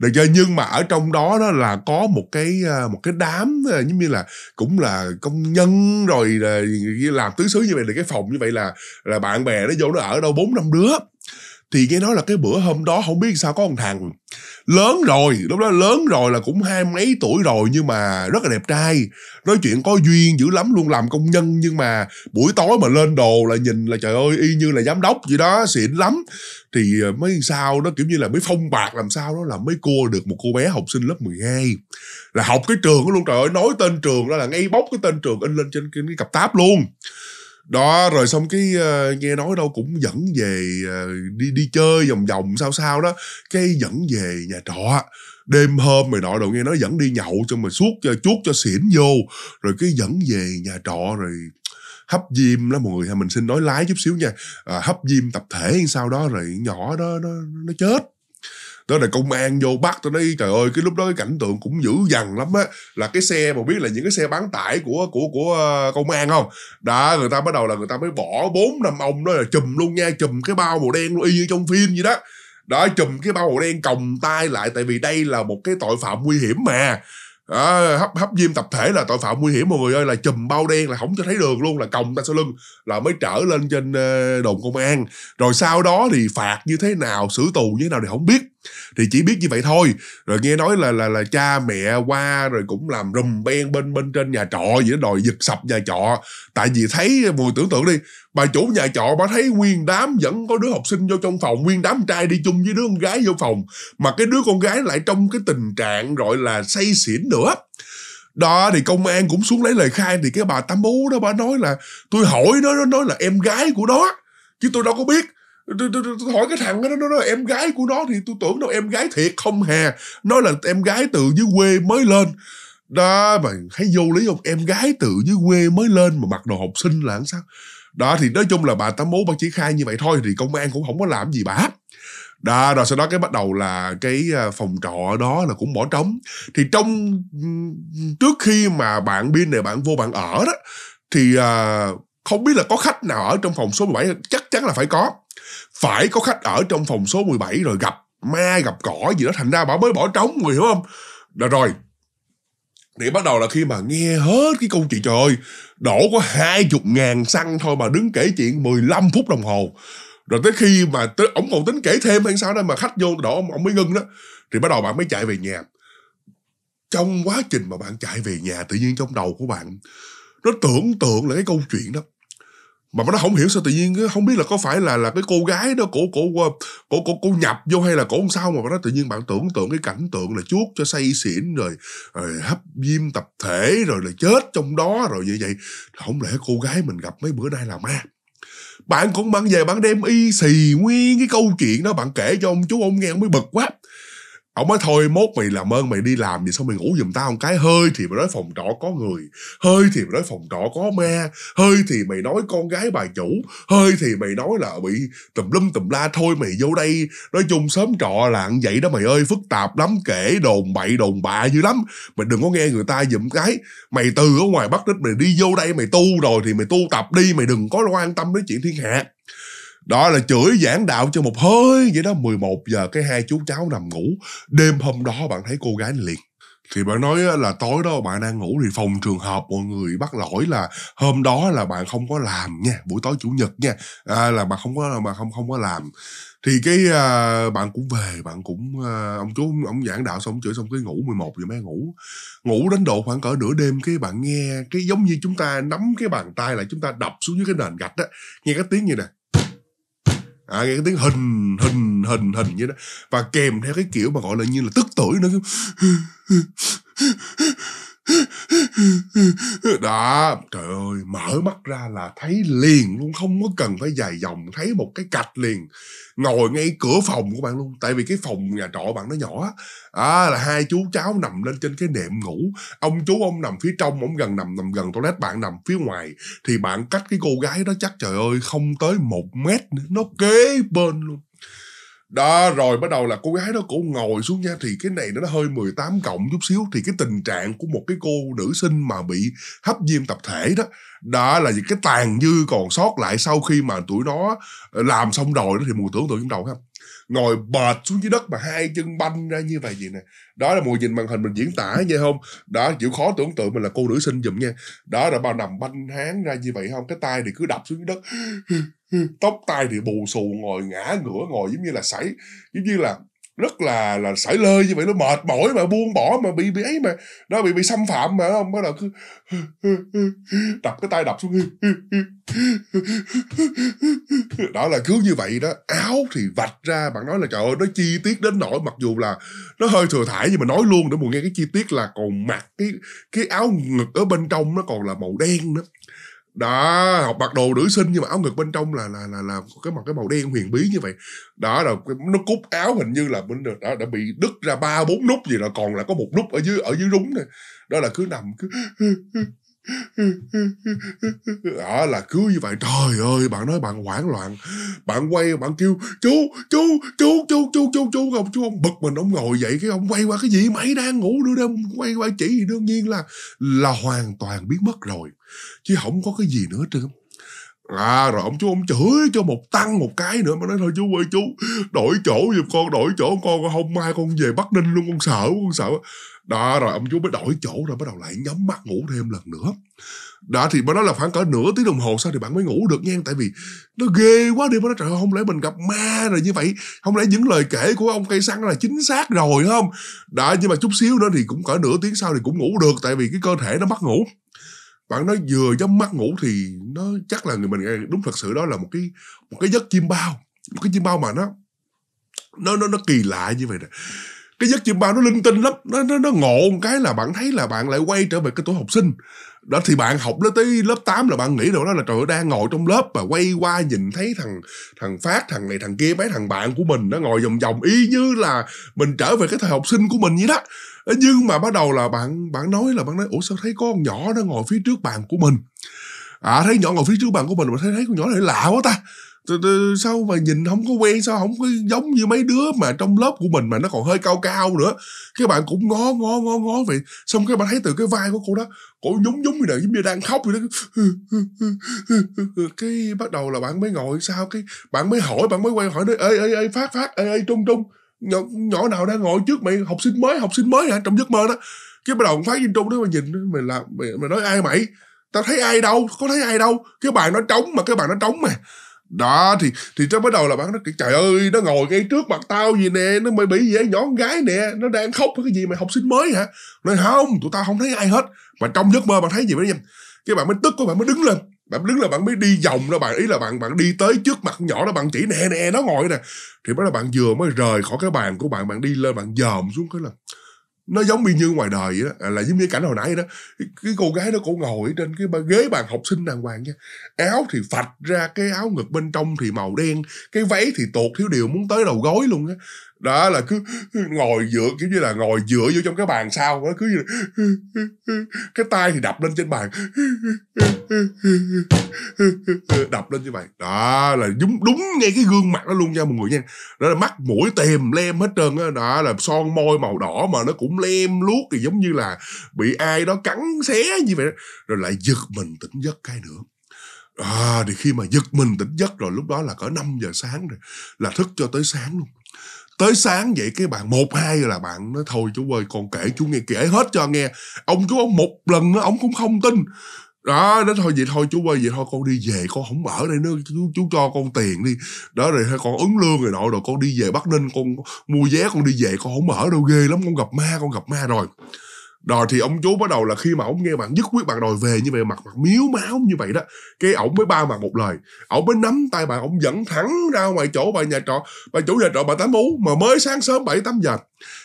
được chưa nhưng mà ở trong đó đó là có một cái à, một cái đám à, giống như là cũng là công nhân rồi là làm tứ xứ như vậy là cái phòng như vậy là là bạn bè nó vô nó ở đâu bốn năm đứa thì nghe nói là cái bữa hôm đó không biết sao có một thằng lớn rồi lúc đó lớn rồi là cũng hai mấy tuổi rồi nhưng mà rất là đẹp trai nói chuyện có duyên dữ lắm luôn làm công nhân nhưng mà buổi tối mà lên đồ là nhìn là trời ơi y như là giám đốc gì đó xịn lắm thì ờ, mới sao đó kiểu như là mới phong bạc làm sao đó là mới cua được một cô bé học sinh lớp 12 là học cái trường đó luôn trời ơi nói tên trường đó là ngay bóc cái tên trường in lên trên cái cặp táp luôn đó rồi xong cái uh, nghe nói đâu cũng dẫn về uh, đi đi chơi vòng vòng sao sao đó cái dẫn về nhà trọ đêm hôm mày nọ đồ nghe nói dẫn đi nhậu cho mà suốt cho chuốt cho xỉn vô rồi cái dẫn về nhà trọ rồi hấp diêm đó mọi người mình xin nói lái chút xíu nha à, hấp diêm tập thể sau đó rồi nhỏ đó nó, nó chết đó là công an vô bắt tôi nói trời ơi cái lúc đó cái cảnh tượng cũng dữ dằn lắm á là cái xe mà biết là những cái xe bán tải của của của ờ, công an không đã người ta bắt đầu là người ta mới bỏ bốn năm ông đó là chùm luôn nha chùm cái bao màu đen y như trong phim vậy đó đó chùm cái bao màu đen còng tay lại tại vì đây là một cái tội phạm nguy hiểm mà à, hấp hấp diêm tập thể là tội phạm nguy hiểm mọi người ơi là chùm bao đen là không cho thấy đường luôn là còng ta sau lưng là mới trở lên trên ờ, đồn công an rồi sau đó thì phạt như thế nào xử tù như thế nào thì không biết thì chỉ biết như vậy thôi rồi nghe nói là là là cha mẹ qua rồi cũng làm rùm beng bên bên trên nhà trọ gì đó đòi giật sập nhà trọ tại vì thấy mùi tưởng tượng đi bà chủ nhà trọ bà thấy nguyên đám vẫn có đứa học sinh vô trong phòng nguyên đám trai đi chung với đứa con gái vô phòng mà cái đứa con gái lại trong cái tình trạng gọi là say xỉn nữa đó thì công an cũng xuống lấy lời khai thì cái bà tám bố đó bà nói là tôi hỏi nó nó nói là em gái của nó chứ tôi đâu có biết tôi, hỏi cái thằng đó nó nói em gái của nó thì tôi tưởng đâu em gái thiệt không hà nó là em gái từ dưới quê mới lên đó mà thấy vô lý không em gái từ dưới quê mới lên mà mặc đồ học sinh là làm sao đó thì nói chung là bà tám bố bà chỉ khai như vậy thôi thì công an cũng không có làm gì bà đó rồi sau đó cái bắt đầu là cái ờ, phòng trọ đó là cũng bỏ trống thì trong trước khi mà bạn pin này bạn vô bạn ở đó thì ờ, không biết là có khách nào ở trong phòng số 17 chắc chắn là phải có phải có khách ở trong phòng số 17 rồi gặp ma gặp cỏ gì đó thành ra bảo mới bỏ trống người hiểu không Đã rồi thì bắt đầu là khi mà nghe hết cái câu chuyện trời ơi đổ có hai chục ngàn xăng thôi mà đứng kể chuyện 15 phút đồng hồ rồi tới khi mà tới ổng còn tính kể thêm hay sao đó mà khách vô đổ ông, ông mới ngưng đó thì bắt đầu bạn mới chạy về nhà trong quá trình mà bạn chạy về nhà tự nhiên trong đầu của bạn nó tưởng tượng là cái câu chuyện đó mà nó không hiểu sao tự nhiên không biết là có phải là là cái cô gái đó cổ cổ ờ, cổ cổ cô nhập vô hay là cổ sao mà nó tự nhiên bạn tưởng tượng cái cảnh tượng là chuốt cho say xỉn rồi, rồi ờ, hấp diêm tập thể rồi là chết trong đó rồi như vậy không lẽ cô gái mình gặp mấy bữa nay là ma bạn cũng mang về bạn đem y xì nguyên cái câu chuyện đó bạn kể cho ông chú ông nghe ông mới bực quá Ông nói thôi mốt mày làm ơn mày đi làm gì sao mày ngủ giùm tao một cái Hơi thì mày nói phòng trọ có người Hơi thì mày nói phòng trọ có ma Hơi thì mày nói con gái bà chủ Hơi thì mày nói là bị tùm lum tùm la Thôi mày vô đây Nói chung sớm trọ là vậy đó mày ơi Phức tạp lắm kể đồn bậy đồn bạ dữ lắm Mày đừng có nghe người ta giùm cái Mày từ ở ngoài bắt đến mày đi vô đây mày tu rồi Thì mày tu tập đi mày đừng có quan tâm đến chuyện thiên hạ đó là chửi giảng đạo cho một hơi vậy đó 11 giờ cái hai chú cháu nằm ngủ đêm hôm đó bạn thấy cô gái liền thì bạn nói là tối đó bạn đang ngủ thì phòng trường hợp mọi người bắt lỗi là hôm đó là bạn không có làm nha buổi tối chủ nhật nha à, là bạn không có mà không không có làm thì cái à, bạn cũng về bạn cũng à, ông chú ông giảng đạo xong chửi xong cái ngủ 11 giờ mới ngủ ngủ đến độ khoảng cỡ nửa đêm cái bạn nghe cái giống như chúng ta nắm cái bàn tay lại chúng ta đập xuống dưới cái nền gạch á nghe cái tiếng như này à, nghe cái tiếng hình hình hình hình như đó và kèm theo cái kiểu mà gọi là như là tức tuổi nữa đó trời ơi mở mắt ra là thấy liền luôn không có cần phải dài dòng thấy một cái cạch liền ngồi ngay cửa phòng của bạn luôn tại vì cái phòng nhà trọ bạn nó nhỏ à, là hai chú cháu nằm lên trên cái nệm ngủ ông chú ông nằm phía trong ông gần nằm nằm gần toilet bạn nằm phía ngoài thì bạn cách cái cô gái đó chắc trời ơi không tới một mét nữa nó kế bên luôn đó rồi bắt đầu là cô gái đó cổ ngồi xuống nha thì cái này nó hơi 18 cộng chút xíu thì cái tình trạng của một cái cô nữ sinh mà bị hấp diêm tập thể đó đó là những cái tàn dư còn sót lại sau khi mà tuổi nó làm xong rồi đó thì mùi tưởng tượng trong đầu không ngồi bệt xuống dưới đất mà hai chân banh ra như vậy vậy nè đó là mùi nhìn màn hình mình diễn tả vậy không đó chịu khó tưởng tượng mình là cô nữ sinh dùm nha đó là bà nằm banh háng ra như vậy không cái tay thì cứ đập xuống dưới đất Hmm, tóc tai thì bù xù ngồi ngã ngửa ngồi giống như là sảy giống như là rất là là sải lơi như vậy nó mệt mỏi mà buông bỏ mà bị bị ấy mà nó bị bị xâm phạm mà không bắt đầu cứ đập cái tay đập xuống đó là cứ như vậy đó áo thì vạch ra bạn nói là trời ơi nó chi tiết đến nỗi mặc dù là nó hơi thừa thải nhưng mà nói luôn để mọi nghe cái chi tiết là còn mặc cái cái áo ngực ở bên trong nó còn là màu đen nữa đó học mặc đồ nữ sinh nhưng mà áo ngực bên trong là là là là cái màu cái màu đen huyền bí như vậy đó rồi nó cúc áo hình như là mình đã, đã bị đứt ra ba bốn nút gì là còn là có một nút ở dưới ở dưới rúng này đó là cứ nằm cứ đó ờ, là cứ như vậy trời ơi bạn nói bạn hoảng loạn bạn quay bạn kêu chú chú chú chú chú chú chú ông chú ông bực mình ông ngồi dậy cái ông quay qua cái gì mày đang ngủ đưa đêm quay qua chỉ đương nhiên là là hoàn toàn biến mất rồi chứ không có cái gì nữa trơn à rồi ông chú ông chửi cho một tăng một cái nữa mà nói thôi chú ơi chú đổi chỗ giùm con đổi chỗ con không mai con về bắc ninh luôn con sợ con sợ đó rồi ông chú mới đổi chỗ rồi bắt đầu lại nhắm mắt ngủ thêm lần nữa đó thì mà nói là khoảng cỡ nửa tiếng đồng hồ sau thì bạn mới ngủ được nha tại vì nó ghê quá đi mà nói trời không lẽ mình gặp ma rồi như vậy không lẽ những lời kể của ông cây xăng là chính xác rồi không đó nhưng mà chút xíu nữa thì cũng cỡ nửa tiếng sau thì cũng ngủ được tại vì cái cơ thể nó mất ngủ bạn nói vừa nhắm mắt ngủ thì nó chắc là người mình nghe đúng thật sự đó là một cái một cái giấc chim bao một cái chim bao mà nó nó nó nó kỳ lạ như vậy nè cái giấc chim bao nó linh tinh lắm nó nó nó ngộ một cái là bạn thấy là bạn lại quay trở về cái tuổi học sinh đó thì bạn học lên tới lớp 8 là bạn nghĩ rồi đó là trời ơi đang ngồi trong lớp và quay qua nhìn thấy thằng thằng phát thằng này thằng kia mấy thằng bạn của mình nó ngồi vòng vòng y như là mình trở về cái thời học sinh của mình vậy đó nhưng mà bắt đầu là bạn bạn nói là bạn nói ủa sao thấy con nhỏ nó ngồi phía trước bàn của mình à thấy nhỏ ngồi phía trước bàn của mình mà thấy thấy con nhỏ này lạ quá ta sao mà nhìn không có quen sao không có giống như mấy đứa mà trong lớp của mình mà nó còn hơi cao cao nữa cái bạn cũng ngó ngó ngó ngó vậy xong cái bạn thấy từ cái vai của cô đó cô nhúng nhúng như này giống như đang khóc vậy đó cái bắt đầu là bạn mới ngồi sao cái bạn mới hỏi bạn mới quay hỏi nói ê ê ê phát phát ê ê trung trung nhỏ, nhỏ nào đang ngồi trước mày học sinh mới học sinh mới hả trong giấc mơ đó cái bắt đầu phát viên trung đó mà nhìn mày làm mày, mày nói ai mày tao thấy ai đâu có thấy ai đâu cái bàn nó trống mà cái bàn nó trống mà đó thì thì nó bắt đầu là bạn nó kể trời ơi nó ngồi ngay trước mặt tao gì nè nó mày bị gì nhỏ con gái nè nó đang khóc cái gì mày học sinh mới hả nói không tụi tao không thấy ai hết mà trong giấc mơ bạn thấy gì mới em cái bạn mới tức của bạn mới đứng lên bạn đứng là bạn mới đi vòng đó bạn ý là bạn bạn đi tới trước mặt nhỏ đó bạn chỉ nè nè nó ngồi nè thì mới là bạn vừa mới rời khỏi cái bàn của bạn bạn đi lên bạn dòm xuống cái là nó giống như như ngoài đời vậy đó à, là giống như cảnh hồi nãy đó cái cô gái đó cô ngồi trên cái ghế bàn học sinh đàng hoàng nha áo thì phạch ra cái áo ngực bên trong thì màu đen cái váy thì tuột thiếu điều muốn tới đầu gối luôn á đó là cứ ngồi dựa kiểu như là ngồi dựa vô trong cái bàn sau đó cứ như là, cái tay thì đập lên trên bàn đập lên như vậy đó là đúng đúng ngay cái gương mặt nó luôn nha mọi người nha đó là mắt mũi tèm lem hết trơn á đó. đó là son môi màu đỏ mà nó cũng lem luốt thì giống như là bị ai đó cắn xé như vậy đó. rồi lại giật mình tỉnh giấc cái nữa à, thì khi mà giật mình tỉnh giấc rồi lúc đó là cỡ 5 giờ sáng rồi là thức cho tới sáng luôn tới sáng vậy cái bạn một hai là bạn nói thôi chú ơi còn kể chú nghe kể hết cho nghe ông chú ông một lần nữa ông cũng không tin đó đó thôi vậy thôi chú ơi vậy thôi con đi về con không ở đây nữa chú, chú cho con tiền đi đó rồi con ứng lương rồi nọ rồi con đi về bắc ninh con mua vé con đi về con không ở đâu ghê lắm con gặp ma con gặp ma rồi đòi thì ông chú bắt đầu là khi mà ông nghe bạn nhất quyết bạn đòi về như vậy mặt mặt miếu máu như vậy đó cái ổng mới ba mặt một lời ổng mới nắm tay bạn ổng dẫn thẳng ra ngoài chỗ bà nhà trọ bà chủ nhà trọ bà tám ú mà mới sáng sớm bảy tám giờ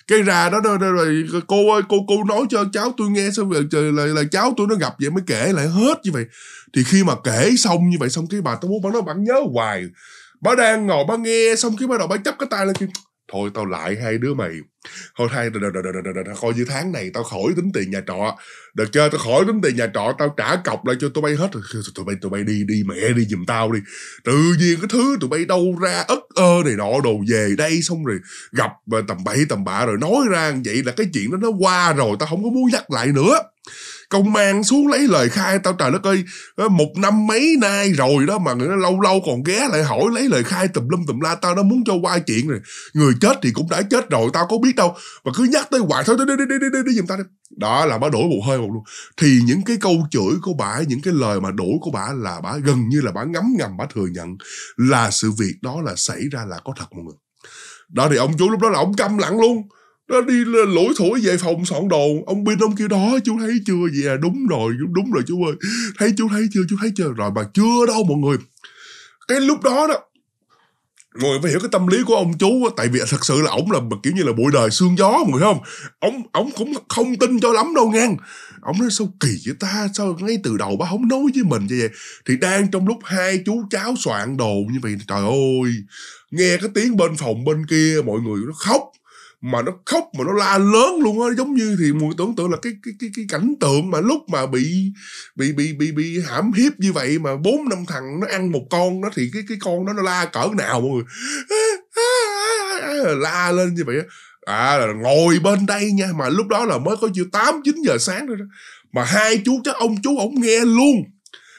cái ra đó rồi, rồi cô ơi cô cô nói cho cháu tôi nghe xong rồi trời là, là cháu tôi nó gặp vậy mới kể lại hết như vậy thì khi mà kể xong như vậy xong cái bà tám ú bà nói bạn nhớ hoài bà đang ngồi bà nghe xong cái bắt đầu bà chấp cái tay lên kêu thôi tao lại hai đứa mày thôi hai đợi, đợi, đợi, đợi, đợi, coi như tháng này tao khỏi tính tiền nhà trọ được chưa tao khỏi tính tiền nhà trọ tao trả cọc lại cho tụi bay hết tụi bay tụi bay đi đi mẹ đi giùm tao đi tự nhiên cái thứ tụi bay đâu ra ất ơ này nọ đồ về đây xong rồi gặp ờ, tầm bậy tầm bạ rồi nói ra vậy là cái chuyện đó nó qua rồi tao không có muốn nhắc lại nữa công an xuống lấy lời khai tao trời đất ơi ờ, một năm mấy nay rồi đó mà lâu lâu còn ghé lại hỏi lấy lời khai tùm lum tùm la tao nó muốn cho qua chuyện rồi người chết thì cũng đã chết rồi tao có biết đâu mà cứ nhắc tới hoài thôi đi đi đi đi đi, đi giùm tao đi đó là bà đổi một hơi một luôn thì những cái câu chửi của bà những cái lời mà đổi của bà là bà gần như là bà ngấm ngầm bà thừa nhận là sự việc đó là xảy ra là có thật mọi người đó thì ông chú lúc đó là ông câm lặng luôn nó đi lủi thủi về phòng soạn đồ ông pin ông kia đó chú thấy chưa vậy à, đúng rồi đúng rồi chú ơi thấy chú thấy chưa chú thấy chưa rồi mà chưa đâu mọi người cái lúc đó đó mọi người phải hiểu cái tâm lý của ông chú tại vì thật sự là ổng là kiểu như là bụi đời xương gió mọi người không ổng ổng cũng không tin cho lắm đâu ngang ổng nói sao kỳ vậy ta sao ngay từ đầu bà không nói với mình như vậy thì đang trong lúc hai chú cháu soạn đồ như vậy trời ơi nghe cái tiếng bên phòng bên kia mọi người nó khóc mà nó khóc mà nó la lớn luôn á giống như thì mùi tưởng tượng là cái cái cái cái cảnh tượng mà lúc mà bị bị bị bị bị hãm hiếp như vậy mà bốn năm thằng nó ăn một con nó thì cái cái con đó nó la cỡ nào mọi người la lên như vậy à ngồi bên đây nha mà lúc đó là mới có chưa tám chín giờ sáng thôi đó mà hai chú chắc ông chú ổng nghe luôn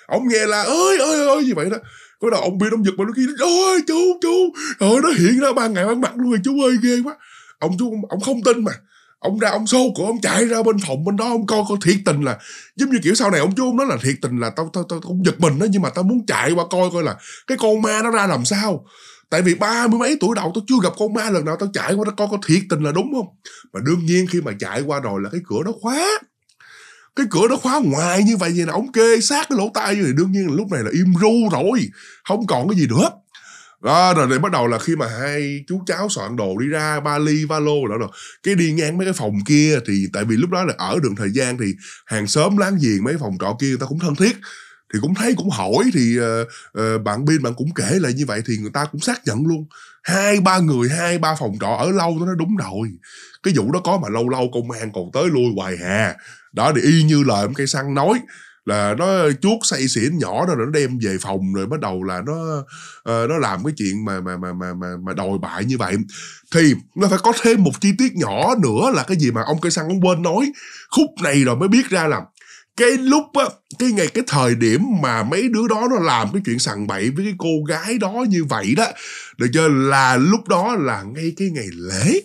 ổng nghe là ơi ơi ơi như vậy đó có đầu ông bia ông giật mà nó kia ôi chú chú trời nó hiện ra ba ngày ban mặt luôn rồi chú ơi ghê quá ông chú ông không tin mà ông ra ông xô của ông chạy ra bên phòng bên đó ông coi coi thiệt tình là giống như kiểu sau này ông chú ông nói là thiệt tình là tao tao tao cũng giật mình đó nhưng mà tao muốn chạy qua coi coi là cái con ma nó ra làm sao tại vì ba mươi mấy tuổi đầu tao chưa gặp con ma lần nào tao chạy qua tao coi coi thiệt tình là đúng không mà đương nhiên khi mà chạy qua rồi là cái cửa nó khóa cái cửa nó khóa ngoài như vậy vậy là ông kê sát cái lỗ tai như vậy đương nhiên là lúc này là im ru rồi không còn cái gì nữa đó rồi để bắt đầu là khi mà hai chú cháu soạn đồ đi ra vali ba lô đó rồi cái đi ngang mấy cái phòng kia thì tại vì lúc đó là ở đường thời gian thì hàng xóm láng giềng mấy phòng trọ kia người ta cũng thân thiết thì cũng thấy cũng hỏi thì uh, uh, bạn pin bạn cũng kể lại như vậy thì người ta cũng xác nhận luôn hai ba người hai ba phòng trọ ở lâu nó đúng rồi cái vụ đó có mà lâu lâu công an còn tới lui hoài hà đó thì y như lời ông cây xăng nói là nó chuốt say xỉn nhỏ rồi nó đem về phòng rồi bắt đầu là nó uh, nó làm cái chuyện mà mà mà mà mà, mà đòi bại như vậy thì nó phải có thêm một chi tiết nhỏ nữa là cái gì mà ông cây xăng ông quên nói khúc này rồi mới biết ra là cái lúc á cái ngày cái thời điểm mà mấy đứa đó nó làm cái chuyện sằng bậy với cái cô gái đó như vậy đó được chưa là lúc đó là ngay cái ngày lễ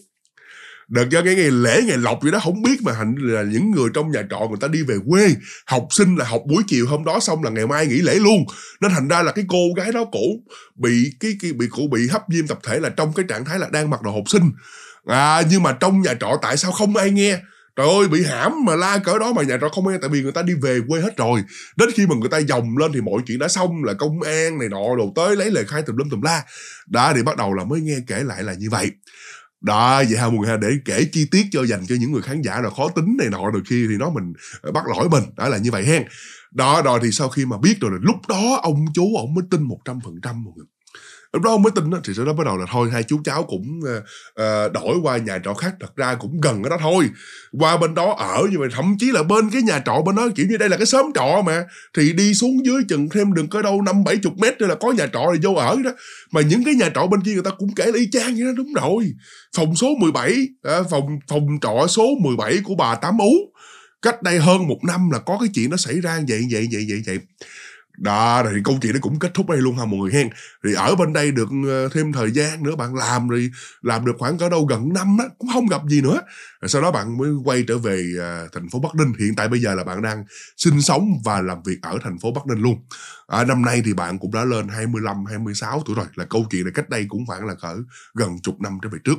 đợt cho cái ngày lễ ngày lộc gì đó không biết mà hạnh là những người trong nhà trọ người ta đi về quê học sinh là học buổi chiều hôm đó xong là ngày mai nghỉ lễ luôn nên thành ra là cái cô gái đó cổ bị cái, cái bị cổ bị hấp viêm tập thể là trong cái trạng thái là đang mặc đồ học sinh à nhưng mà trong nhà trọ tại sao không ai nghe trời ơi bị hãm mà la cỡ đó mà nhà trọ không nghe tại vì người ta đi về quê hết rồi đến khi mà người ta dòng lên thì mọi chuyện đã xong là công an này nọ đồ tới lấy lời khai tùm lum tùm la đã thì bắt đầu là mới nghe kể lại là như vậy đó vậy ha mùng ha để kể chi tiết cho dành cho những người khán giả rồi khó tính này nọ rồi khi thì nó mình ờ, bắt lỗi mình đó là như vậy hen đó rồi thì sau khi mà biết rồi là lúc đó ông chú ông mới tin một trăm phần trăm mọi người lúc đó ông mới tin đó, thì sau đó bắt đầu là thôi hai chú cháu cũng uh, đổi qua nhà trọ khác thật ra cũng gần ở đó thôi qua bên đó ở như vậy thậm chí là bên cái nhà trọ bên đó kiểu như đây là cái xóm trọ mà thì đi xuống dưới chừng thêm đường có đâu năm bảy chục mét nữa là có nhà trọ rồi vô ở đó mà những cái nhà trọ bên kia người ta cũng kể là y chang vậy đó đúng rồi phòng số 17 uh, ờ, phòng phòng trọ số 17 của bà tám ú cách đây hơn một năm là có cái chuyện nó xảy ra vậy vậy vậy vậy vậy đó thì câu chuyện nó cũng kết thúc đây luôn ha mọi người hen thì ở bên đây được ờ, thêm thời gian nữa bạn làm thì làm được khoảng cỡ đâu gần năm đó cũng không gặp gì nữa rồi sau đó bạn mới quay trở về ờ, thành phố bắc ninh hiện tại bây giờ là bạn đang sinh sống và làm việc ở thành phố bắc ninh luôn à, năm nay thì bạn cũng đã lên 25 26 tuổi rồi là câu chuyện này cách đây cũng khoảng là cỡ gần chục năm trở về trước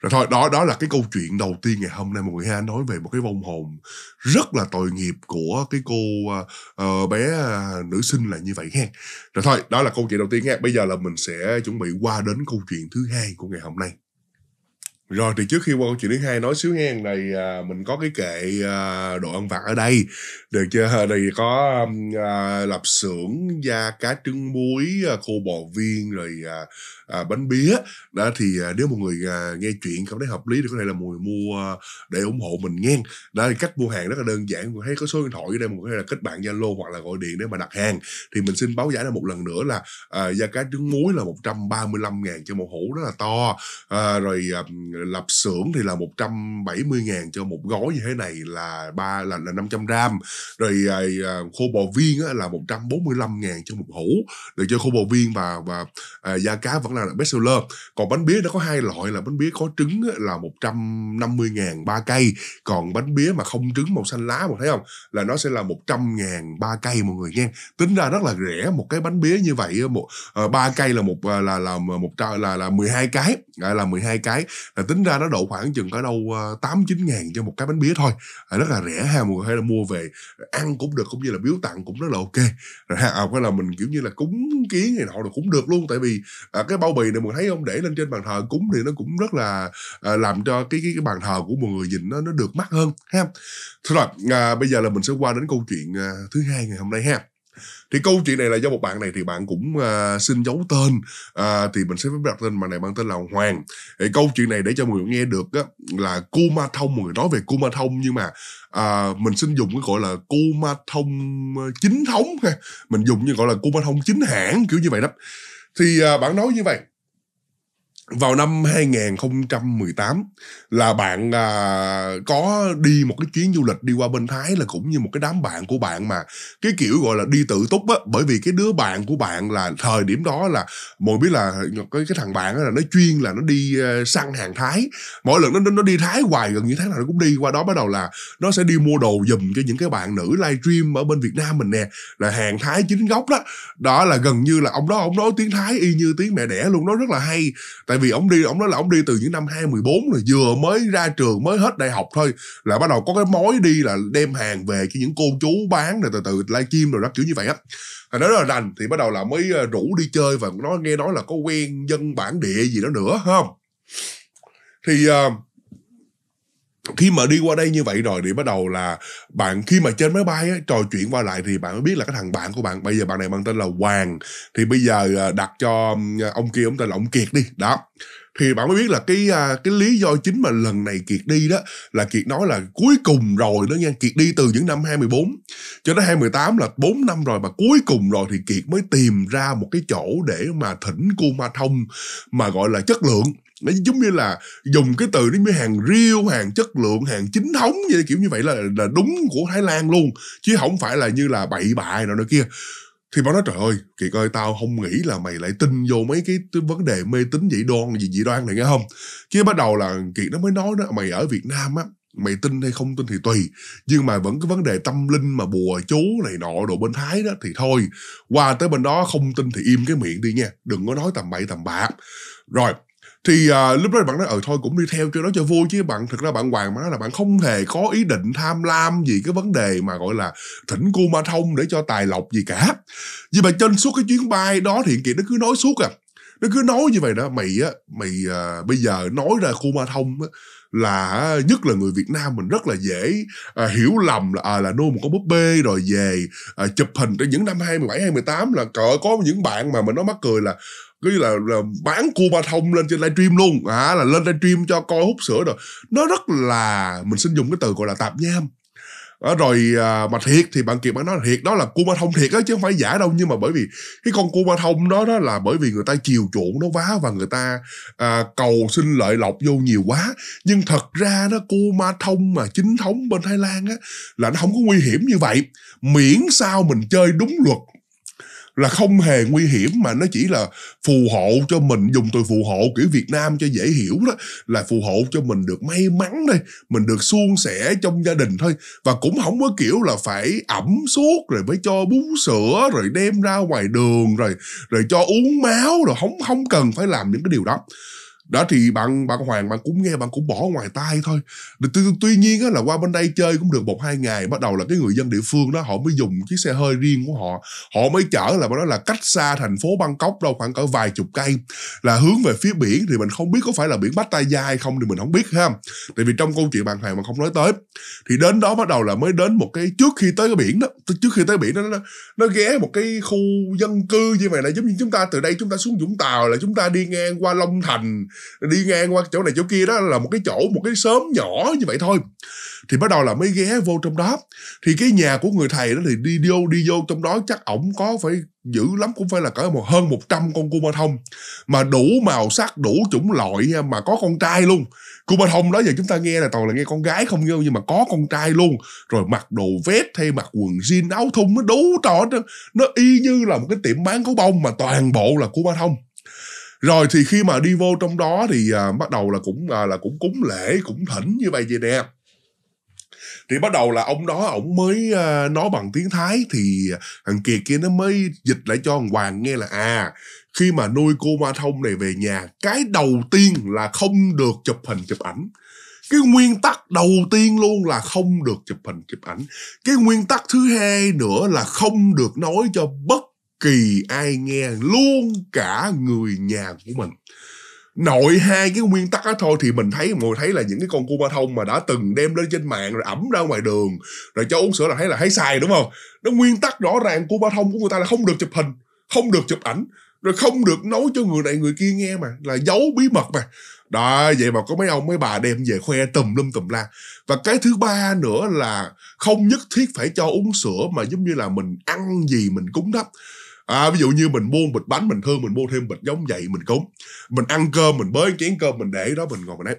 rồi thôi đó đó là cái câu chuyện đầu tiên ngày hôm nay mọi người ha nói về một cái vong hồn rất là tội nghiệp của cái cô uh, bé uh, nữ sinh là như vậy ha rồi thôi đó là câu chuyện đầu tiên nha bây giờ là mình sẽ chuẩn bị qua đến câu chuyện thứ hai của ngày hôm nay rồi thì trước khi qua câu chuyện thứ hai nói xíu nghe này à, mình có cái kệ à, đồ ăn vặt ở đây được chưa thì có à, lạp xưởng da cá trứng muối à, khô bò viên rồi à, à, bánh bía đó thì à, nếu một người à, nghe chuyện cảm thấy hợp lý thì có thể là mọi mua để ủng hộ mình nghe đó thì cách mua hàng rất là đơn giản mình thấy có số điện thoại ở đây mình có thể là kết bạn zalo hoặc là gọi điện để mà đặt hàng thì mình xin báo giải là một lần nữa là à, da cá trứng muối là 135 ngàn cho một hũ rất là to à, rồi à, lạp xưởng thì là 170 ngàn cho một gói như thế này là ba là là năm trăm gram rồi à, à khô bò viên á, là 145 ngàn cho một hũ rồi cho khô bò viên và và à, da cá vẫn là là best seller còn bánh bía nó có hai loại là bánh bía có trứng là 150 ngàn ba cây còn bánh bía mà không trứng màu xanh lá mọi thấy không là nó sẽ là 100 ngàn ba cây mọi người nghe. tính ra rất là rẻ một cái bánh bía như vậy một ờ, ba cây là một ờ, là là một trăm là là 12 cái là 12 cái là tính ra nó độ khoảng chừng có đâu ờ, tám chín ngàn cho một cái bánh bía thôi à, rất là rẻ ha mọi người hay là mua về ăn cũng được cũng như là biếu tặng cũng rất là ok rồi ha à, là mình kiểu như là cúng kiến này họ là cũng được luôn tại vì à, cái bao khâu bì này mình thấy không để lên trên bàn thờ cúng thì nó cũng rất là à, làm cho cái cái, cái bàn thờ của mọi người nhìn nó nó được mắt hơn ha thôi rồi à, bây giờ là mình sẽ qua đến câu chuyện à, thứ hai ngày hôm nay ha thì câu chuyện này là do một bạn này thì bạn cũng uh, xin giấu tên uh, thì mình sẽ đặt tên bạn này mang tên là Hoàng thì câu chuyện này để cho mọi người nghe được á, là cô ma thông mọi người nói về cô ma thông nhưng mà uh, mình xin dùng cái gọi là cô ma thông chính thống ha mình dùng như gọi là cô ma thông chính hãng kiểu như vậy đó thì à, bạn nói như vậy vào năm 2018 là bạn à, có đi một cái chuyến du lịch đi qua bên Thái là cũng như một cái đám bạn của bạn mà cái kiểu gọi là đi tự túc á bởi vì cái đứa bạn của bạn là thời điểm đó là mọi biết là cái cái thằng bạn là nó chuyên là nó đi uh, săn hàng Thái mỗi lần nó nó đi Thái hoài gần như tháng nào nó cũng đi qua đó bắt đầu là nó sẽ đi mua đồ dùm cho những cái bạn nữ livestream ở bên Việt Nam mình nè là hàng Thái chính gốc đó đó là gần như là ông đó ông nói tiếng Thái y như tiếng mẹ đẻ luôn nó rất là hay tại tại vì ông đi ông nói là ông đi từ những năm 2014 rồi vừa mới ra trường mới hết đại học thôi là bắt đầu có cái mối đi là đem hàng về cho những cô chú bán rồi từ từ livestream rồi đó kiểu như vậy á thành nói là đành thì bắt đầu là mới ờ, rủ đi chơi và nó nghe nói là có quen dân bản địa gì đó nữa không thì uh, khi mà đi qua đây như vậy rồi thì bắt đầu là bạn khi mà trên máy bay á, trò chuyện qua lại thì bạn mới biết là cái thằng bạn của bạn bây giờ bạn này mang tên là Hoàng thì bây giờ à, đặt cho ông kia ông tên là ông Kiệt đi đó thì bạn mới biết là cái à, cái lý do chính mà lần này Kiệt đi đó là Kiệt nói là cuối cùng rồi đó nha Kiệt đi từ những năm 24 cho đến 28 là 4 năm rồi mà cuối cùng rồi thì Kiệt mới tìm ra một cái chỗ để mà thỉnh ma Thông mà gọi là chất lượng nó giống như là dùng cái từ giống như hàng riêu hàng chất lượng hàng chính thống như kiểu như vậy là là đúng của thái lan luôn chứ không phải là như là bậy bạ nào đó kia thì bảo nói trời ơi kiệt coi tao không nghĩ là mày lại tin vô mấy cái, cái vấn đề mê tín dị đoan gì dị đoan này nghe không chứ bắt đầu là kiệt nó mới nói đó mày ở việt nam á mày tin hay không tin thì tùy nhưng mà vẫn cái vấn đề tâm linh mà bùa chú này nọ đồ bên thái đó thì thôi qua tới bên đó không tin thì im cái miệng đi nha đừng có nói tầm bậy tầm bạ rồi thì à, lúc đó bạn nói ờ thôi cũng đi theo cho nó cho vui chứ bạn thực ra bạn hoàng mà nói là bạn không hề có ý định tham lam gì cái vấn đề mà gọi là thỉnh cu ma thông để cho tài lộc gì cả vì mà trên suốt cái chuyến bay đó thì kiện nó cứ nói suốt à nó cứ nói như vậy đó mày á mày à, bây giờ nói ra khu ma thông á là nhất là người Việt Nam mình rất là dễ à, hiểu lầm là à, là nuôi một con búp bê rồi về à, chụp hình trong những năm 27 28 là cỡ có những bạn mà mình nó mắc cười là cứ là, là bán Cuba thông lên trên livestream luôn à, là lên livestream cho coi hút sữa rồi nó rất là mình xin dùng cái từ gọi là tạp nham đó, à, rồi à, mà thiệt thì bạn kiệt bạn nói thiệt đó là cua Cuba thông thiệt đó chứ không phải giả đâu nhưng mà bởi vì cái con cua Cuba thông đó đó là bởi vì người ta chiều chuộng nó vá và người ta à, cầu xin lợi lộc vô nhiều quá nhưng thật ra nó cua ma thông mà chính thống bên Thái Lan á là nó không có nguy hiểm như vậy miễn sao mình chơi đúng luật là không hề nguy hiểm mà nó chỉ là phù hộ cho mình dùng từ phù hộ kiểu Việt Nam cho dễ hiểu đó là phù hộ cho mình được may mắn đây mình được suôn sẻ trong gia đình thôi và cũng không có kiểu là phải ẩm suốt rồi mới cho bú sữa rồi đem ra ngoài đường rồi rồi cho uống máu rồi không không cần phải làm những cái điều đó đó thì bạn bạn hoàng bạn cũng nghe bạn cũng bỏ ngoài tai thôi tuy, tuy nhiên á, là qua bên đây chơi cũng được một hai ngày bắt đầu là cái người dân địa phương đó họ mới dùng chiếc xe hơi riêng của họ họ mới chở là nói là cách xa thành phố bangkok đâu khoảng cỡ vài chục cây là hướng về phía biển thì mình không biết có phải là biển pattaya hay không thì mình không biết ha tại vì trong câu chuyện bạn hoàng mà không nói tới thì đến đó bắt đầu là mới đến một cái trước khi tới cái biển đó trước khi tới biển đó nó, nó ghé một cái khu dân cư như vậy là giống như chúng ta từ đây chúng ta xuống vũng tàu là chúng ta đi ngang qua long thành đi ngang qua chỗ này chỗ kia đó là một cái chỗ một cái xóm nhỏ như vậy thôi thì bắt đầu là mới ghé vô trong đó thì cái nhà của người thầy đó thì đi vô đi vô trong đó chắc ổng có phải dữ lắm cũng phải là cỡ một hơn 100 con cua ma thông mà đủ màu sắc đủ chủng loại nha mà có con trai luôn cua ma thông đó giờ chúng ta nghe là toàn là nghe con gái không nghe nhưng mà có con trai luôn rồi mặc đồ vest hay mặc quần jean áo thun nó đủ trò nó, nó y như là một cái tiệm bán gấu bông mà toàn bộ là cua ma thông rồi thì khi mà đi vô trong đó thì à, bắt đầu là cũng à, là cũng cúng lễ cũng thỉnh như vậy vậy nè thì bắt đầu là ông đó ổng mới à, nói bằng tiếng thái thì thằng kiệt kia nó mới dịch lại cho thằng hoàng nghe là à khi mà nuôi cô ma thông này về nhà cái đầu tiên là không được chụp hình chụp ảnh cái nguyên tắc đầu tiên luôn là không được chụp hình chụp ảnh cái nguyên tắc thứ hai nữa là không được nói cho bất kỳ ai nghe luôn cả người nhà của mình nội hai cái nguyên tắc đó thôi thì mình thấy ngồi thấy là những cái con cua ma thông mà đã từng đem lên trên mạng rồi ẩm ra ngoài đường rồi cho uống sữa là thấy là thấy sai đúng không nó nguyên tắc rõ ràng cua ma thông của người ta là không được chụp hình không được chụp ảnh rồi không được nói cho người này người kia nghe mà là giấu bí mật mà đó vậy mà có mấy ông mấy bà đem về khoe tùm lum tùm la và cái thứ ba nữa là không nhất thiết phải cho uống sữa mà giống như là mình ăn gì mình cúng đắp à, ví dụ như mình mua bịch bánh mình thương mình mua thêm bịch giống vậy mình cúng mình ăn cơm mình bới chén cơm mình để đó mình ngồi mình ăn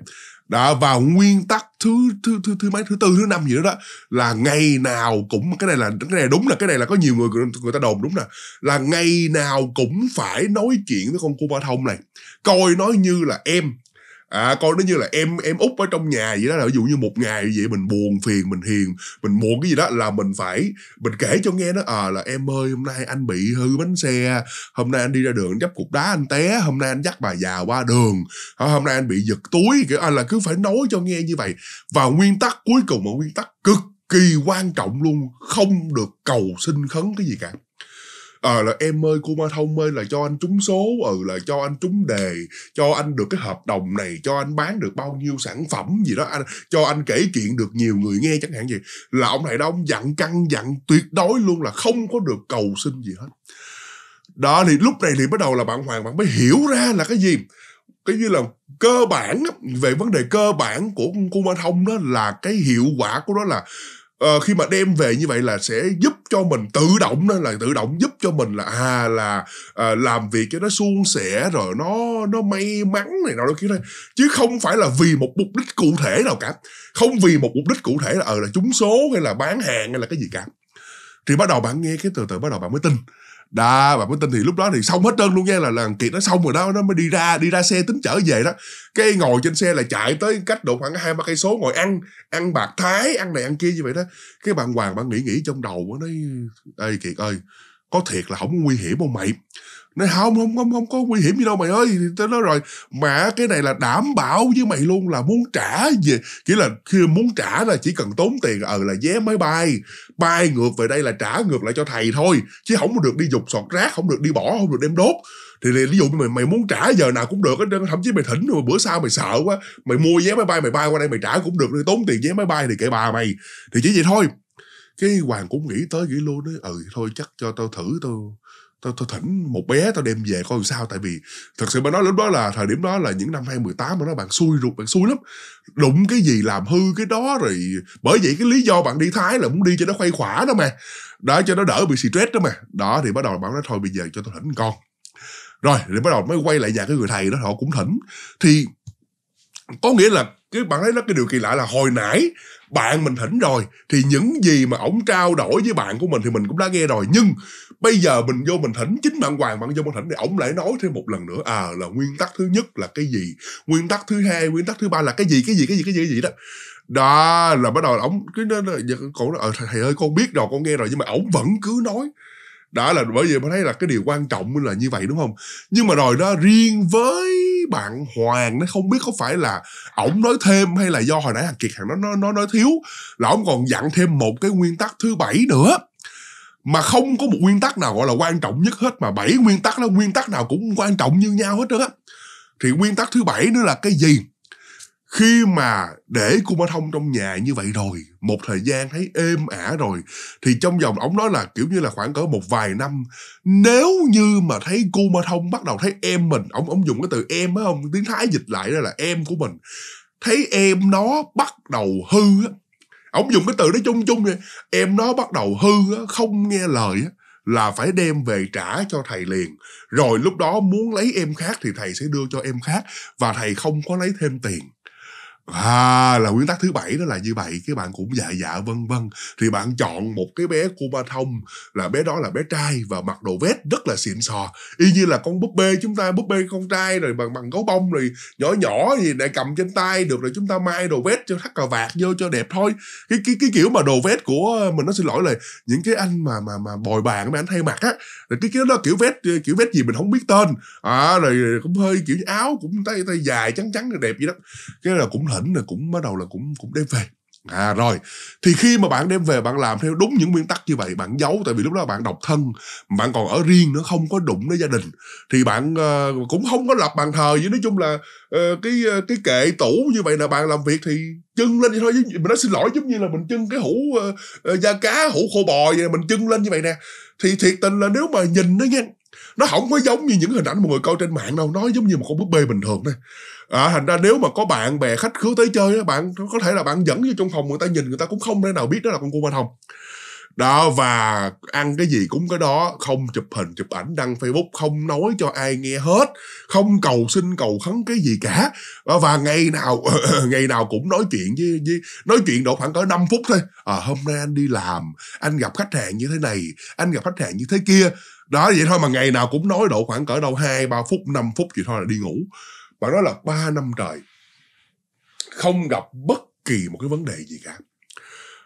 đã và nguyên tắc thứ thứ thứ thứ mấy thứ tư thứ năm gì đó đó là ngày nào cũng cái này là cái này đúng là cái này là có nhiều người người ta đồn đúng là là ngày nào cũng phải nói chuyện với con cua ba thông này coi nó như là em à coi nó như là em em út ở trong nhà vậy đó là ví dụ như một ngày vậy mình buồn phiền mình hiền mình buồn cái gì đó là mình phải mình kể cho nghe nó à là em ơi hôm nay anh bị hư bánh xe hôm nay anh đi ra đường anh dấp cục đá anh té hôm nay anh dắt bà già qua đường hôm nay anh bị giật túi kiểu anh à, là cứ phải nói cho nghe như vậy và nguyên tắc cuối cùng mà nguyên tắc cực kỳ quan trọng luôn không được cầu xin khấn cái gì cả à, là em ơi cô ma thông ơi là cho anh trúng số ừ là cho anh trúng đề cho anh được cái hợp đồng này cho anh bán được bao nhiêu sản phẩm gì đó anh cho anh kể chuyện được nhiều người nghe chẳng hạn gì là ông này đó ông dặn căng dặn tuyệt đối luôn là không có được cầu xin gì hết đó thì lúc này thì bắt đầu là bạn hoàng bạn mới hiểu ra là cái gì cái như là cơ bản về vấn đề cơ bản của cung ma thông đó là cái hiệu quả của nó là uh, khi mà đem về như vậy là sẽ giúp cho mình tự động đó là tự động giúp cho mình là à là à, làm việc cho nó suôn sẻ rồi nó nó may mắn này nọ đó kia thôi chứ không phải là vì một mục đích cụ thể nào cả không vì một mục đích cụ thể là ờ à, là trúng số hay là bán hàng hay là cái gì cả thì bắt đầu bạn nghe cái từ từ bắt đầu bạn mới tin đà và mới tin thì lúc đó thì xong hết trơn luôn nha là là kiện nó xong rồi đó nó mới đi ra đi ra xe tính trở về đó cái ngồi trên xe là chạy tới cách độ khoảng hai ba cây số ngồi ăn ăn bạc thái ăn này ăn kia như vậy đó cái bạn hoàng bạn nghĩ nghĩ trong đầu nó nói ê kiệt ơi có thiệt là không nguy hiểm không mày nói không không không không có nguy hiểm gì đâu mày ơi thì tao nói rồi mà cái này là đảm bảo với mày luôn là muốn trả gì chỉ là khi muốn trả là chỉ cần tốn tiền ờ là vé máy bay bay ngược về đây là trả ngược lại cho thầy thôi chứ không được đi dục sọt rác không được đi bỏ không được đem đốt thì, ví dụ mày mày muốn trả giờ nào cũng được á thậm chí mày thỉnh rồi bữa sau mày sợ quá mày mua vé máy bay mày bay qua đây mày trả cũng được tốn tiền vé máy bay thì kệ bà mày thì chỉ vậy thôi cái hoàng cũng nghĩ tới nghĩ luôn đấy ừ thôi chắc cho tao thử tao tao tao thỉnh một bé tao đem về coi sao tại vì thật sự mà nói lúc đó là thời điểm đó là những năm hai mười tám mà nó bạn xui ruột bạn xui lắm đụng cái gì làm hư cái đó rồi bởi vậy cái lý do bạn đi thái là muốn đi cho nó khuây khỏa đó mà đó cho nó đỡ bị stress đó mà đó thì bắt đầu bạn nói thôi bây giờ cho tao thỉnh con rồi thì bắt đầu mới quay lại nhà cái người thầy đó họ cũng thỉnh thì có nghĩa là cái bạn ấy nó cái điều kỳ lạ là hồi nãy bạn mình thỉnh rồi thì những gì mà ổng trao đổi với bạn của mình thì mình cũng đã nghe rồi nhưng bây giờ mình vô mình thỉnh chính bạn hoàng bạn vô mình thỉnh thì ổng lại nói thêm một lần nữa à là nguyên tắc thứ nhất là cái gì nguyên tắc thứ hai nguyên tắc thứ ba là cái gì cái gì cái gì cái gì cái gì đó đó là bắt đầu ổng cứ nó cổ ờ, thầy ơi con biết rồi con nghe rồi nhưng mà ổng vẫn cứ nói đó là bởi vì mình thấy là cái điều quan trọng là như vậy đúng không nhưng mà rồi đó riêng với bạn Hoàng nó không biết có phải là ổng nói thêm hay là do hồi nãy hàng Kiệt hàng nó nó nó nói thiếu là ổng còn dặn thêm một cái nguyên tắc thứ bảy nữa mà không có một nguyên tắc nào gọi là quan trọng nhất hết mà bảy nguyên tắc đó nguyên tắc nào cũng quan trọng như nhau hết trơn á thì nguyên tắc thứ bảy nữa là cái gì khi mà để Kuma Thông trong nhà như vậy rồi một thời gian thấy êm ả rồi thì trong vòng ông nói là kiểu như là khoảng cỡ một vài năm nếu như mà thấy Kuma Thông bắt đầu thấy em mình ông ông dùng cái từ em á không tiếng Thái dịch lại đó là em của mình thấy em nó bắt đầu hư á ông dùng cái từ đó chung chung nè em nó bắt đầu hư á không nghe lời á là phải đem về trả cho thầy liền rồi lúc đó muốn lấy em khác thì thầy sẽ đưa cho em khác và thầy không có lấy thêm tiền à là nguyên tắc thứ bảy đó là như vậy cái bạn cũng dạ dạ vân vân thì bạn chọn một cái bé ba thông là bé đó là bé trai và mặc đồ vest rất là xịn sò y như là con búp bê chúng ta búp bê con trai rồi bằng bằng gấu bông rồi nhỏ nhỏ gì lại cầm trên tay được rồi chúng ta may đồ vest cho thắt cà vạt vô cho đẹp thôi cái cái cái kiểu mà đồ vest của mình nó xin lỗi là những cái anh mà mà mà bồi bàn mà anh thay mặc á cái cái đó kiểu vest kiểu vest gì mình không biết tên à rồi cũng hơi kiểu áo cũng tay tay dài trắng trắng đẹp gì đó cái là cũng là tỉnh là cũng bắt đầu là cũng cũng đem về à rồi thì khi mà bạn đem về bạn làm theo đúng những nguyên tắc như vậy bạn giấu tại vì lúc đó bạn độc thân bạn còn ở riêng nữa không có đụng đến gia đình thì bạn uh, cũng không có lập bàn thờ gì nói chung là uh, cái ờ, cái kệ tủ như vậy là bạn làm việc thì chân lên vậy thôi mình nói xin lỗi giống như là mình chân cái hũ uh, da cá hũ khô bò vậy mình chân lên như vậy nè thì thiệt tình là nếu mà nhìn nó nha nó không có giống như những hình ảnh mọi người coi trên mạng đâu nó giống như một con búp bê bình thường thôi à, thành ra nếu mà có bạn bè khách khứa tới chơi á bạn có thể là bạn dẫn vô trong phòng người ta nhìn người ta cũng không thể nào biết đó là con cua bên hồng đó và ăn cái gì cũng cái đó không chụp hình chụp ảnh đăng facebook không nói cho ai nghe hết không cầu xin cầu khấn cái gì cả và ngày nào ngày nào cũng nói chuyện với, với nói chuyện độ khoảng cỡ 5 phút thôi à, hôm nay anh đi làm anh gặp khách hàng như thế này anh gặp khách hàng như thế kia đó vậy thôi mà ngày nào cũng nói độ khoảng cỡ đâu hai ba phút 5 phút gì thôi là đi ngủ bạn nói là 3 năm trời không gặp bất kỳ một cái vấn đề gì cả.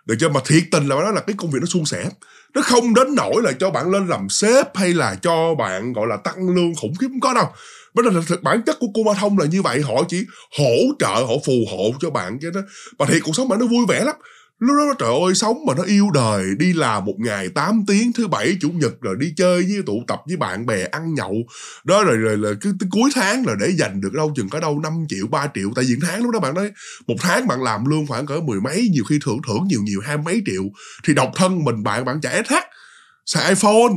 Được chưa? Mà thiệt tình là bạn nói là cái công việc nó suôn sẻ. Nó không đến nổi là cho bạn lên làm sếp hay là cho bạn gọi là tăng lương khủng khiếp không có đâu. Bởi là thực bản chất của cô Ma Thông là như vậy. Họ chỉ hỗ trợ, họ phù hộ cho bạn cho nó. và thiệt cuộc sống bạn nó vui vẻ lắm. Lúc đó trời ơi sống mà nó yêu đời Đi làm một ngày 8 tiếng Thứ bảy chủ nhật rồi đi chơi với tụ tập với bạn bè ăn nhậu Đó rồi rồi, là cứ tới cuối tháng là để dành được đâu chừng có đâu 5 triệu 3 triệu Tại vì tháng lúc đó bạn nói Một tháng bạn làm lương khoảng cỡ mười mấy Nhiều khi thưởng thưởng nhiều nhiều hai mấy triệu Thì độc thân mình bạn bạn trả thắt Xài iPhone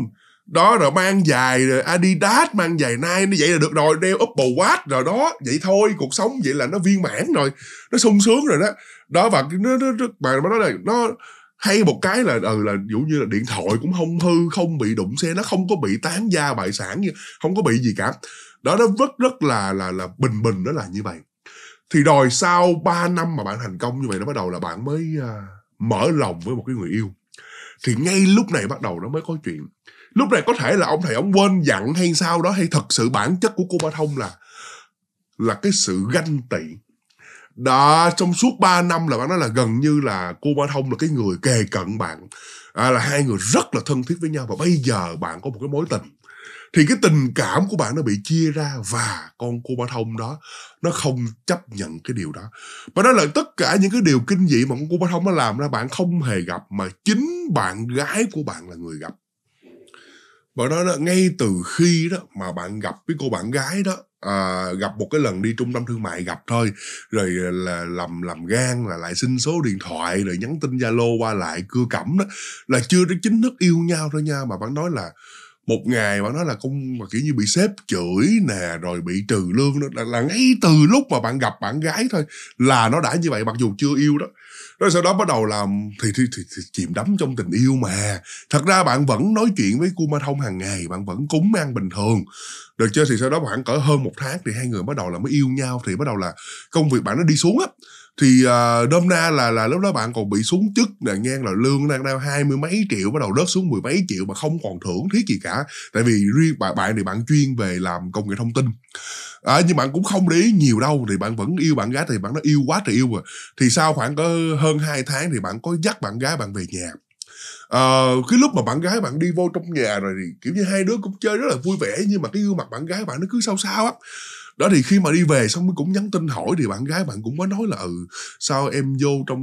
đó rồi mang giày rồi Adidas mang giày Nike như vậy là được rồi đeo Apple Watch rồi đó vậy thôi cuộc sống vậy là nó viên mãn rồi nó sung sướng rồi đó đó và nó nó, nó mà nó nói là nó hay một cái là ừ, là dụ như là điện thoại cũng không hư không bị đụng xe nó không có bị tán da bại sản như không có bị gì cả đó nó rất rất là là là bình bình đó là như vậy thì đòi sau 3 năm mà bạn thành công như vậy nó bắt đầu là bạn mới uh, mở lòng với một cái người yêu thì ngay lúc này bắt đầu nó mới có chuyện lúc này có thể là ông thầy ông quên dặn hay sao đó hay thật sự bản chất của cô ba thông là là cái sự ganh tị đó trong suốt 3 năm là bạn nói là gần như là cô ba thông là cái người kề cận bạn à, là hai người rất là thân thiết với nhau và bây giờ bạn có một cái mối tình thì cái tình cảm của bạn nó bị chia ra và con cô ba thông đó nó không chấp nhận cái điều đó và đó là tất cả những cái điều kinh dị mà con cô ba thông nó làm ra bạn không hề gặp mà chính bạn gái của bạn là người gặp và đó là ngay từ khi đó mà bạn gặp cái cô bạn gái đó à, gặp một cái lần đi trung tâm thương mại gặp thôi rồi là làm làm gan là lại xin số điện thoại rồi nhắn tin zalo qua lại cưa cẩm đó là chưa đến chính thức yêu nhau thôi nha mà bạn nói là một ngày bạn nói là cũng mà kiểu như bị sếp chửi nè rồi bị trừ lương đó là, là ngay từ lúc mà bạn gặp bạn gái thôi là nó đã như vậy mặc dù chưa yêu đó rồi sau đó bắt đầu làm thì, thì, thì, thì chìm đắm trong tình yêu mà thật ra bạn vẫn nói chuyện với cu ma thông hàng ngày bạn vẫn cúng ăn bình thường được chưa thì sau đó khoảng cỡ hơn một tháng thì hai người bắt đầu là mới yêu nhau thì bắt đầu là công việc bạn nó đi xuống á thì uh, à, đâm ra là là lúc đó bạn còn bị xuống chức nè ngang là lương đang đau hai mươi mấy triệu bắt đầu rớt xuống mười mấy triệu mà không còn thưởng thiết gì cả tại vì riêng bạn bạn thì bạn chuyên về làm công nghệ thông tin à, nhưng bạn cũng không để ý nhiều đâu thì bạn vẫn yêu bạn gái thì bạn nó yêu quá trời yêu rồi thì sau khoảng có hơn 2 tháng thì bạn có dắt bạn gái bạn về nhà à, cái lúc mà bạn gái bạn đi vô trong nhà rồi thì kiểu như hai đứa cũng chơi rất là vui vẻ nhưng mà cái gương mặt bạn gái bạn nó cứ sao sao á đó thì khi mà đi về xong cũng nhắn tin hỏi thì bạn gái bạn cũng có nói là ừ sao em vô trong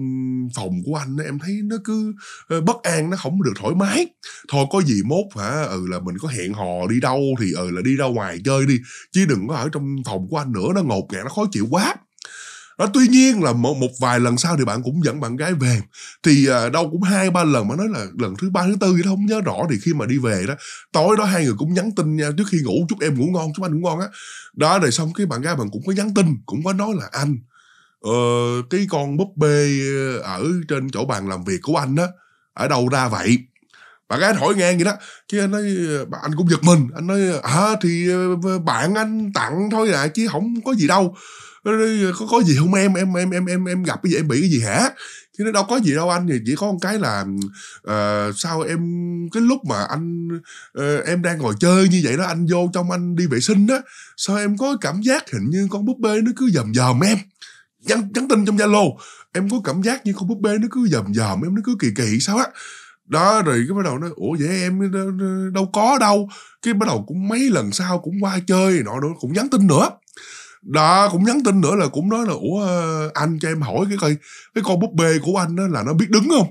phòng của anh em thấy nó cứ ờ, bất an nó không được thoải mái thôi có gì mốt hả ừ là mình có hẹn hò đi đâu thì ừ là đi ra ngoài chơi đi chứ đừng có ở trong phòng của anh nữa nó ngột ngạt nó khó chịu quá đó tuy nhiên là một một vài lần sau thì bạn cũng dẫn bạn gái về thì à, đâu cũng hai ba lần mà nói là lần thứ ba thứ tư thì không nhớ rõ thì khi mà đi về đó tối đó hai người cũng nhắn tin nha trước khi ngủ chúc em ngủ ngon chúc anh ngủ ngon á đó rồi xong cái bạn gái bạn cũng có nhắn tin cũng có nói là anh ờ, cái con búp bê ờ, ở trên chỗ bàn làm việc của anh á ở đâu ra vậy bạn gái hỏi ngang vậy đó chứ anh nói anh cũng giật mình anh nói à thì ờ, bạn anh tặng thôi à chứ không có gì đâu Ờ, có có gì không em em em em em em gặp cái gì em bị cái gì hả chứ nó đâu có gì đâu anh thì chỉ có một cái là uh, sao em cái lúc mà anh uh, em đang ngồi chơi như vậy đó anh vô trong anh đi vệ sinh đó sao em có cảm giác hình như con búp bê nó cứ dầm dòm em nhắn, nhắn tin trong zalo em có cảm giác như con búp bê nó cứ dầm dòm em nó cứ kỳ kỳ sao á đó rồi cái bắt đầu nó ủa vậy em đâu có đâu cái bắt đầu cũng mấy lần sau cũng qua chơi nọ nó cũng nhắn tin nữa đó cũng nhắn tin nữa là cũng nói là ủa anh cho em hỏi cái cây cái con búp bê của anh đó là nó biết đứng không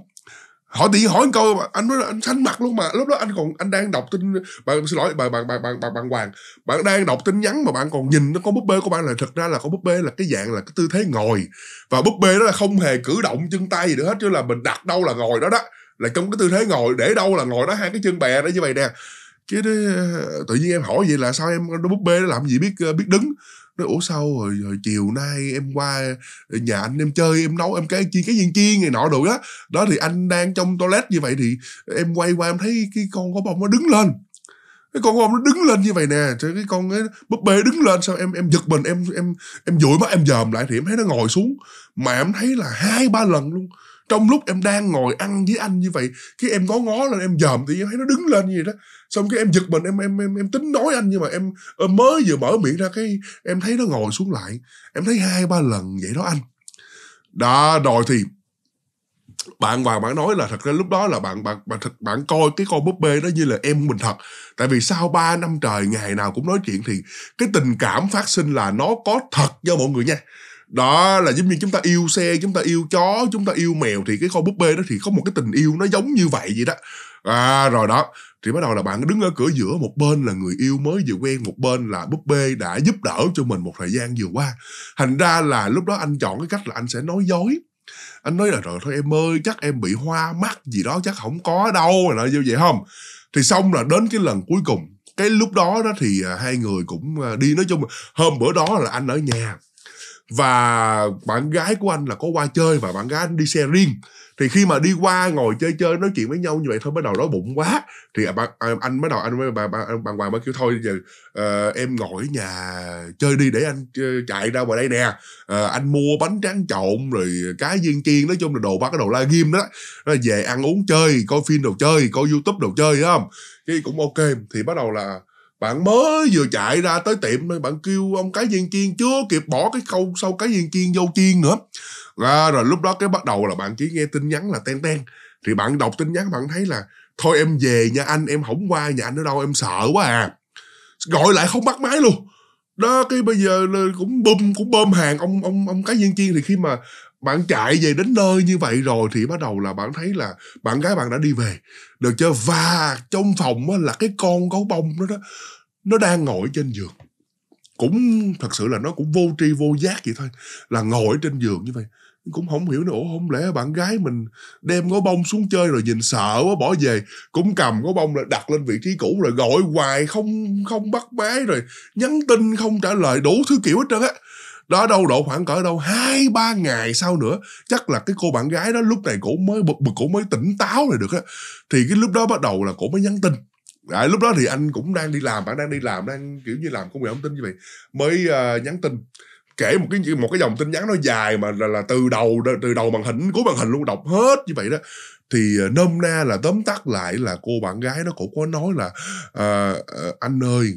hỏi thì hỏi một câu mà anh nói là anh xanh mặt luôn mà lúc đó anh còn anh đang đọc tin bạn xin lỗi bạn bạn bạn bạn bạn bạn hoàng bạn đang đọc tin nhắn mà bạn còn nhìn nó con búp bê của bạn là thật ra là con búp bê là cái dạng là cái tư thế ngồi và búp bê đó là không hề cử động chân tay gì nữa hết chứ là mình đặt đâu là ngồi đó đó là trong cái tư thế ngồi để đâu là ngồi đó hai cái chân bè đó như vậy nè chứ đấy, ờ, tự nhiên em hỏi vậy là sao em búp bê nó làm gì biết ờ, biết đứng nói ủa sao rồi rồi chiều nay em qua nhà anh em chơi em nấu em cái chi cái viên chiên này nọ đủ đó đó thì anh đang trong toilet như vậy thì em quay qua em thấy cái con có bông nó đứng lên cái con bông nó đứng lên như vậy nè rồi cái con ấy, búp bê đứng lên sao em em giật mình em em em dụi mắt em dòm lại thì em thấy nó ngồi xuống mà em thấy là hai ba lần luôn trong lúc em đang ngồi ăn với anh như vậy cái em ngó ngó lên em dòm thì em thấy nó đứng lên như vậy đó xong cái em giật mình em em em, em tính nói anh nhưng mà em, em mới vừa mở miệng ra cái em thấy nó ngồi xuống lại em thấy hai ba lần vậy đó anh đó rồi thì bạn và bạn nói là thật ra lúc đó là bạn bạn bạn thật bạn coi cái con búp bê đó như là em mình thật tại vì sau 3 năm trời ngày nào cũng nói chuyện thì cái tình cảm phát sinh là nó có thật cho mọi người nha đó là giống như chúng ta yêu xe chúng ta yêu chó chúng ta yêu mèo thì cái kho búp bê đó thì có một cái tình yêu nó giống như vậy vậy đó à rồi đó thì bắt đầu là bạn đứng ở cửa giữa một bên là người yêu mới vừa quen một bên là búp bê đã giúp đỡ cho mình một thời gian vừa qua thành ra là lúc đó anh chọn cái cách là anh sẽ nói dối anh nói là rồi thôi em ơi chắc em bị hoa mắt gì đó chắc không có đâu rồi nói như vậy không thì xong là đến cái lần cuối cùng cái lúc đó đó thì à, hai người cũng à, đi nói chung hôm bữa đó là anh ở nhà và bạn gái của anh là có qua chơi và bạn gái anh đi xe riêng thì khi mà đi qua ngồi chơi chơi nói chuyện với nhau như vậy thôi bắt đầu đói bụng quá thì à, bạn à, anh bắt đầu anh với bà bạn bạn hoàng mới kêu thôi giờ uh, em ngồi ở nhà chơi đi để anh ờ, chạy ra ngoài đây nè uh, anh mua bánh tráng trộn rồi cá viên chiên nói chung là đồ bắt cái đồ la ghim đó nó về ăn uống chơi coi phim đồ chơi coi youtube đồ chơi đúng không cái cũng ok thì bắt đầu là bạn mới vừa chạy ra tới tiệm bạn kêu ông cái viên chiên chưa kịp bỏ cái câu sau cái viên chiên vô chiên nữa à, rồi lúc đó cái bắt đầu là bạn chỉ nghe tin nhắn là ten ten thì bạn đọc tin nhắn bạn thấy là thôi em về nha anh em không qua nhà anh nữa đâu em sợ quá à gọi lại không bắt máy luôn đó cái bây giờ cũng bơm cũng bơm hàng ông ông ông cái viên chiên thì khi mà bạn chạy về đến nơi như vậy rồi thì bắt đầu là bạn thấy là bạn gái bạn đã đi về được chưa và trong phòng á, là cái con gấu bông đó đó nó đang ngồi trên giường cũng thật sự là nó cũng vô tri vô giác vậy thôi là ngồi trên giường như vậy cũng không hiểu nữa không lẽ bạn gái mình đem gấu bông xuống chơi rồi nhìn sợ quá bỏ về cũng cầm gấu bông là đặt lên vị trí cũ rồi gọi hoài không không bắt máy rồi nhắn tin không trả lời đủ thứ kiểu hết trơn á đó đâu độ khoảng cỡ đâu hai ba ngày sau nữa chắc là cái cô bạn gái đó lúc này cũng mới bực bực cũng mới tỉnh táo rồi được á thì cái lúc đó bắt đầu là cổ mới nhắn tin à, lúc đó thì anh cũng đang đi làm bạn đang đi làm đang kiểu như làm công việc thông tin như vậy mới uh, nhắn tin kể một cái một cái dòng tin nhắn nó dài mà là, là từ đầu từ đầu màn hình cuối màn hình luôn đọc hết như vậy đó thì ờ, nôm na là tóm tắt lại là cô bạn gái nó cũng có nói là à, à, anh ơi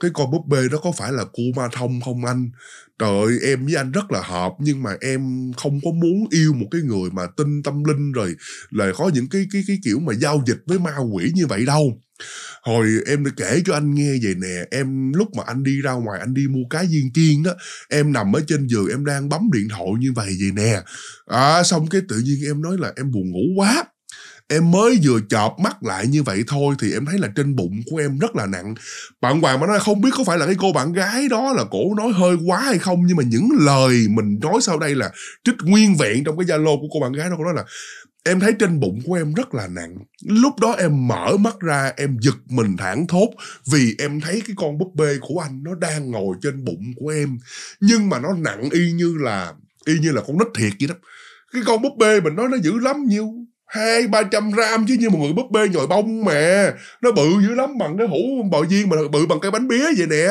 cái con búp bê đó có phải là cô ma thông không anh trời ơi em với anh rất là hợp nhưng mà em không có muốn yêu một cái người mà tin tâm linh rồi là có những cái cái cái kiểu mà giao dịch với ma quỷ như vậy đâu hồi em đã kể cho anh nghe vậy nè em lúc mà anh đi ra ngoài anh đi mua cá viên chiên đó em nằm ở trên giường em đang bấm điện thoại như vậy vậy nè à xong cái tự nhiên em nói là em buồn ngủ quá em mới vừa chọp mắt lại như vậy thôi thì em thấy là trên bụng của em rất là nặng bạn hoàng mà nói không biết có phải là cái cô bạn gái đó là cổ nói hơi quá hay không nhưng mà những lời mình nói sau đây là trích nguyên vẹn trong cái zalo của cô bạn gái đó cô nói là em thấy trên bụng của em rất là nặng lúc đó em mở mắt ra em giật mình thảng thốt vì em thấy cái con búp bê của anh nó đang ngồi trên bụng của em nhưng mà nó nặng y như là y như là con nít thiệt vậy đó cái con búp bê mình nói nó dữ lắm nhiêu hai ba trăm gram chứ như một người búp bê nhồi bông mà nó bự dữ lắm bằng cái hũ bò viên mà bự bằng cái bánh bía vậy nè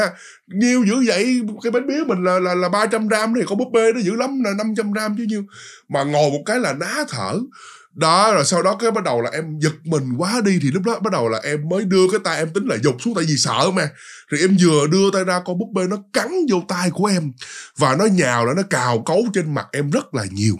nhiêu dữ vậy cái bánh bía mình là là là ba trăm gram này con búp bê nó dữ lắm là năm trăm gram chứ nhiêu mà ngồi một cái là ná thở đó rồi sau đó cái bắt đầu là em giật mình quá đi thì lúc đó bắt đầu là em mới đưa cái tay em tính là dục xuống tại vì sợ mà thì em vừa đưa tay ra con búp bê nó cắn vô tay của em và nó nhào là nó cào cấu trên mặt em rất là nhiều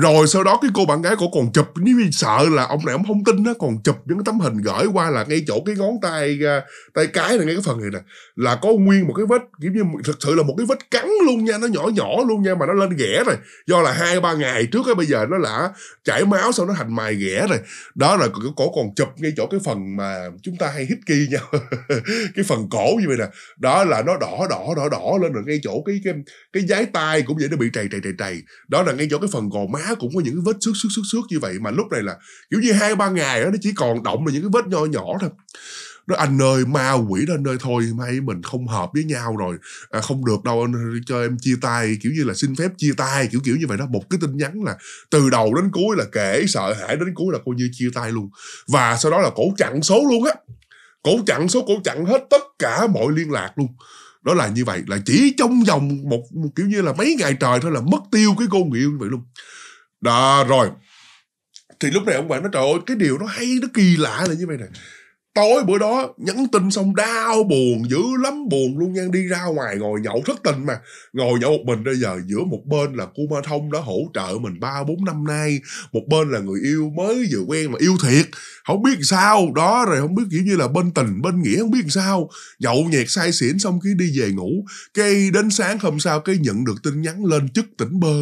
rồi sau đó cái cô bạn gái cổ còn chụp nếu như sợ là ông này ông không tin nó còn chụp những cái tấm hình gửi qua là ngay chỗ cái ngón tay à, tay cái này ngay cái phần này nè là có nguyên một cái vết kiểu như thật sự là một cái vết cắn luôn nha nó nhỏ nhỏ luôn nha mà nó lên ghẻ rồi do là hai ba ngày trước ấy bây giờ nó là chảy máu sau nó thành mài ghẻ rồi đó là cổ còn chụp ngay chỗ cái phần mà chúng ta hay hít kỳ nhau cái phần cổ như vậy nè đó là nó đỏ đỏ đỏ đỏ lên rồi ngay chỗ cái cái cái giái tay cũng vậy nó bị trầy trầy trầy trầy đó là ngay chỗ cái phần gò má cũng có những cái vết xước xước xước xước như vậy mà lúc này là kiểu như hai ba ngày đó, nó chỉ còn động là những cái vết nho nhỏ thôi nó anh ơi ma quỷ lên nơi thôi may mình không hợp với nhau rồi à, không được đâu anh cho em chia tay kiểu như là xin phép chia tay kiểu kiểu như vậy đó một cái tin nhắn là từ đầu đến cuối là kể sợ hãi đến cuối là coi như chia tay luôn và sau đó là cổ chặn số luôn á cổ chặn số cổ chặn hết tất cả mọi liên lạc luôn đó là như vậy là chỉ trong vòng một, một kiểu như là mấy ngày trời thôi là mất tiêu cái cô người yêu vậy luôn đó rồi thì lúc này ông bạn nói trời ơi cái điều nó hay nó kỳ lạ là như vậy này tối bữa đó nhắn tin xong đau buồn dữ lắm buồn luôn nha đi ra ngoài ngồi nhậu thất tình mà ngồi nhậu một mình bây giờ giữa một bên là cô ma thông đã hỗ trợ mình ba bốn năm nay một bên là người yêu mới vừa quen mà yêu thiệt không biết sao đó rồi không biết kiểu như là bên tình bên nghĩa không biết sao nhậu nhẹt say xỉn xong khi đi về ngủ cây đến sáng hôm sau cái nhận được tin nhắn lên chức tỉnh bơ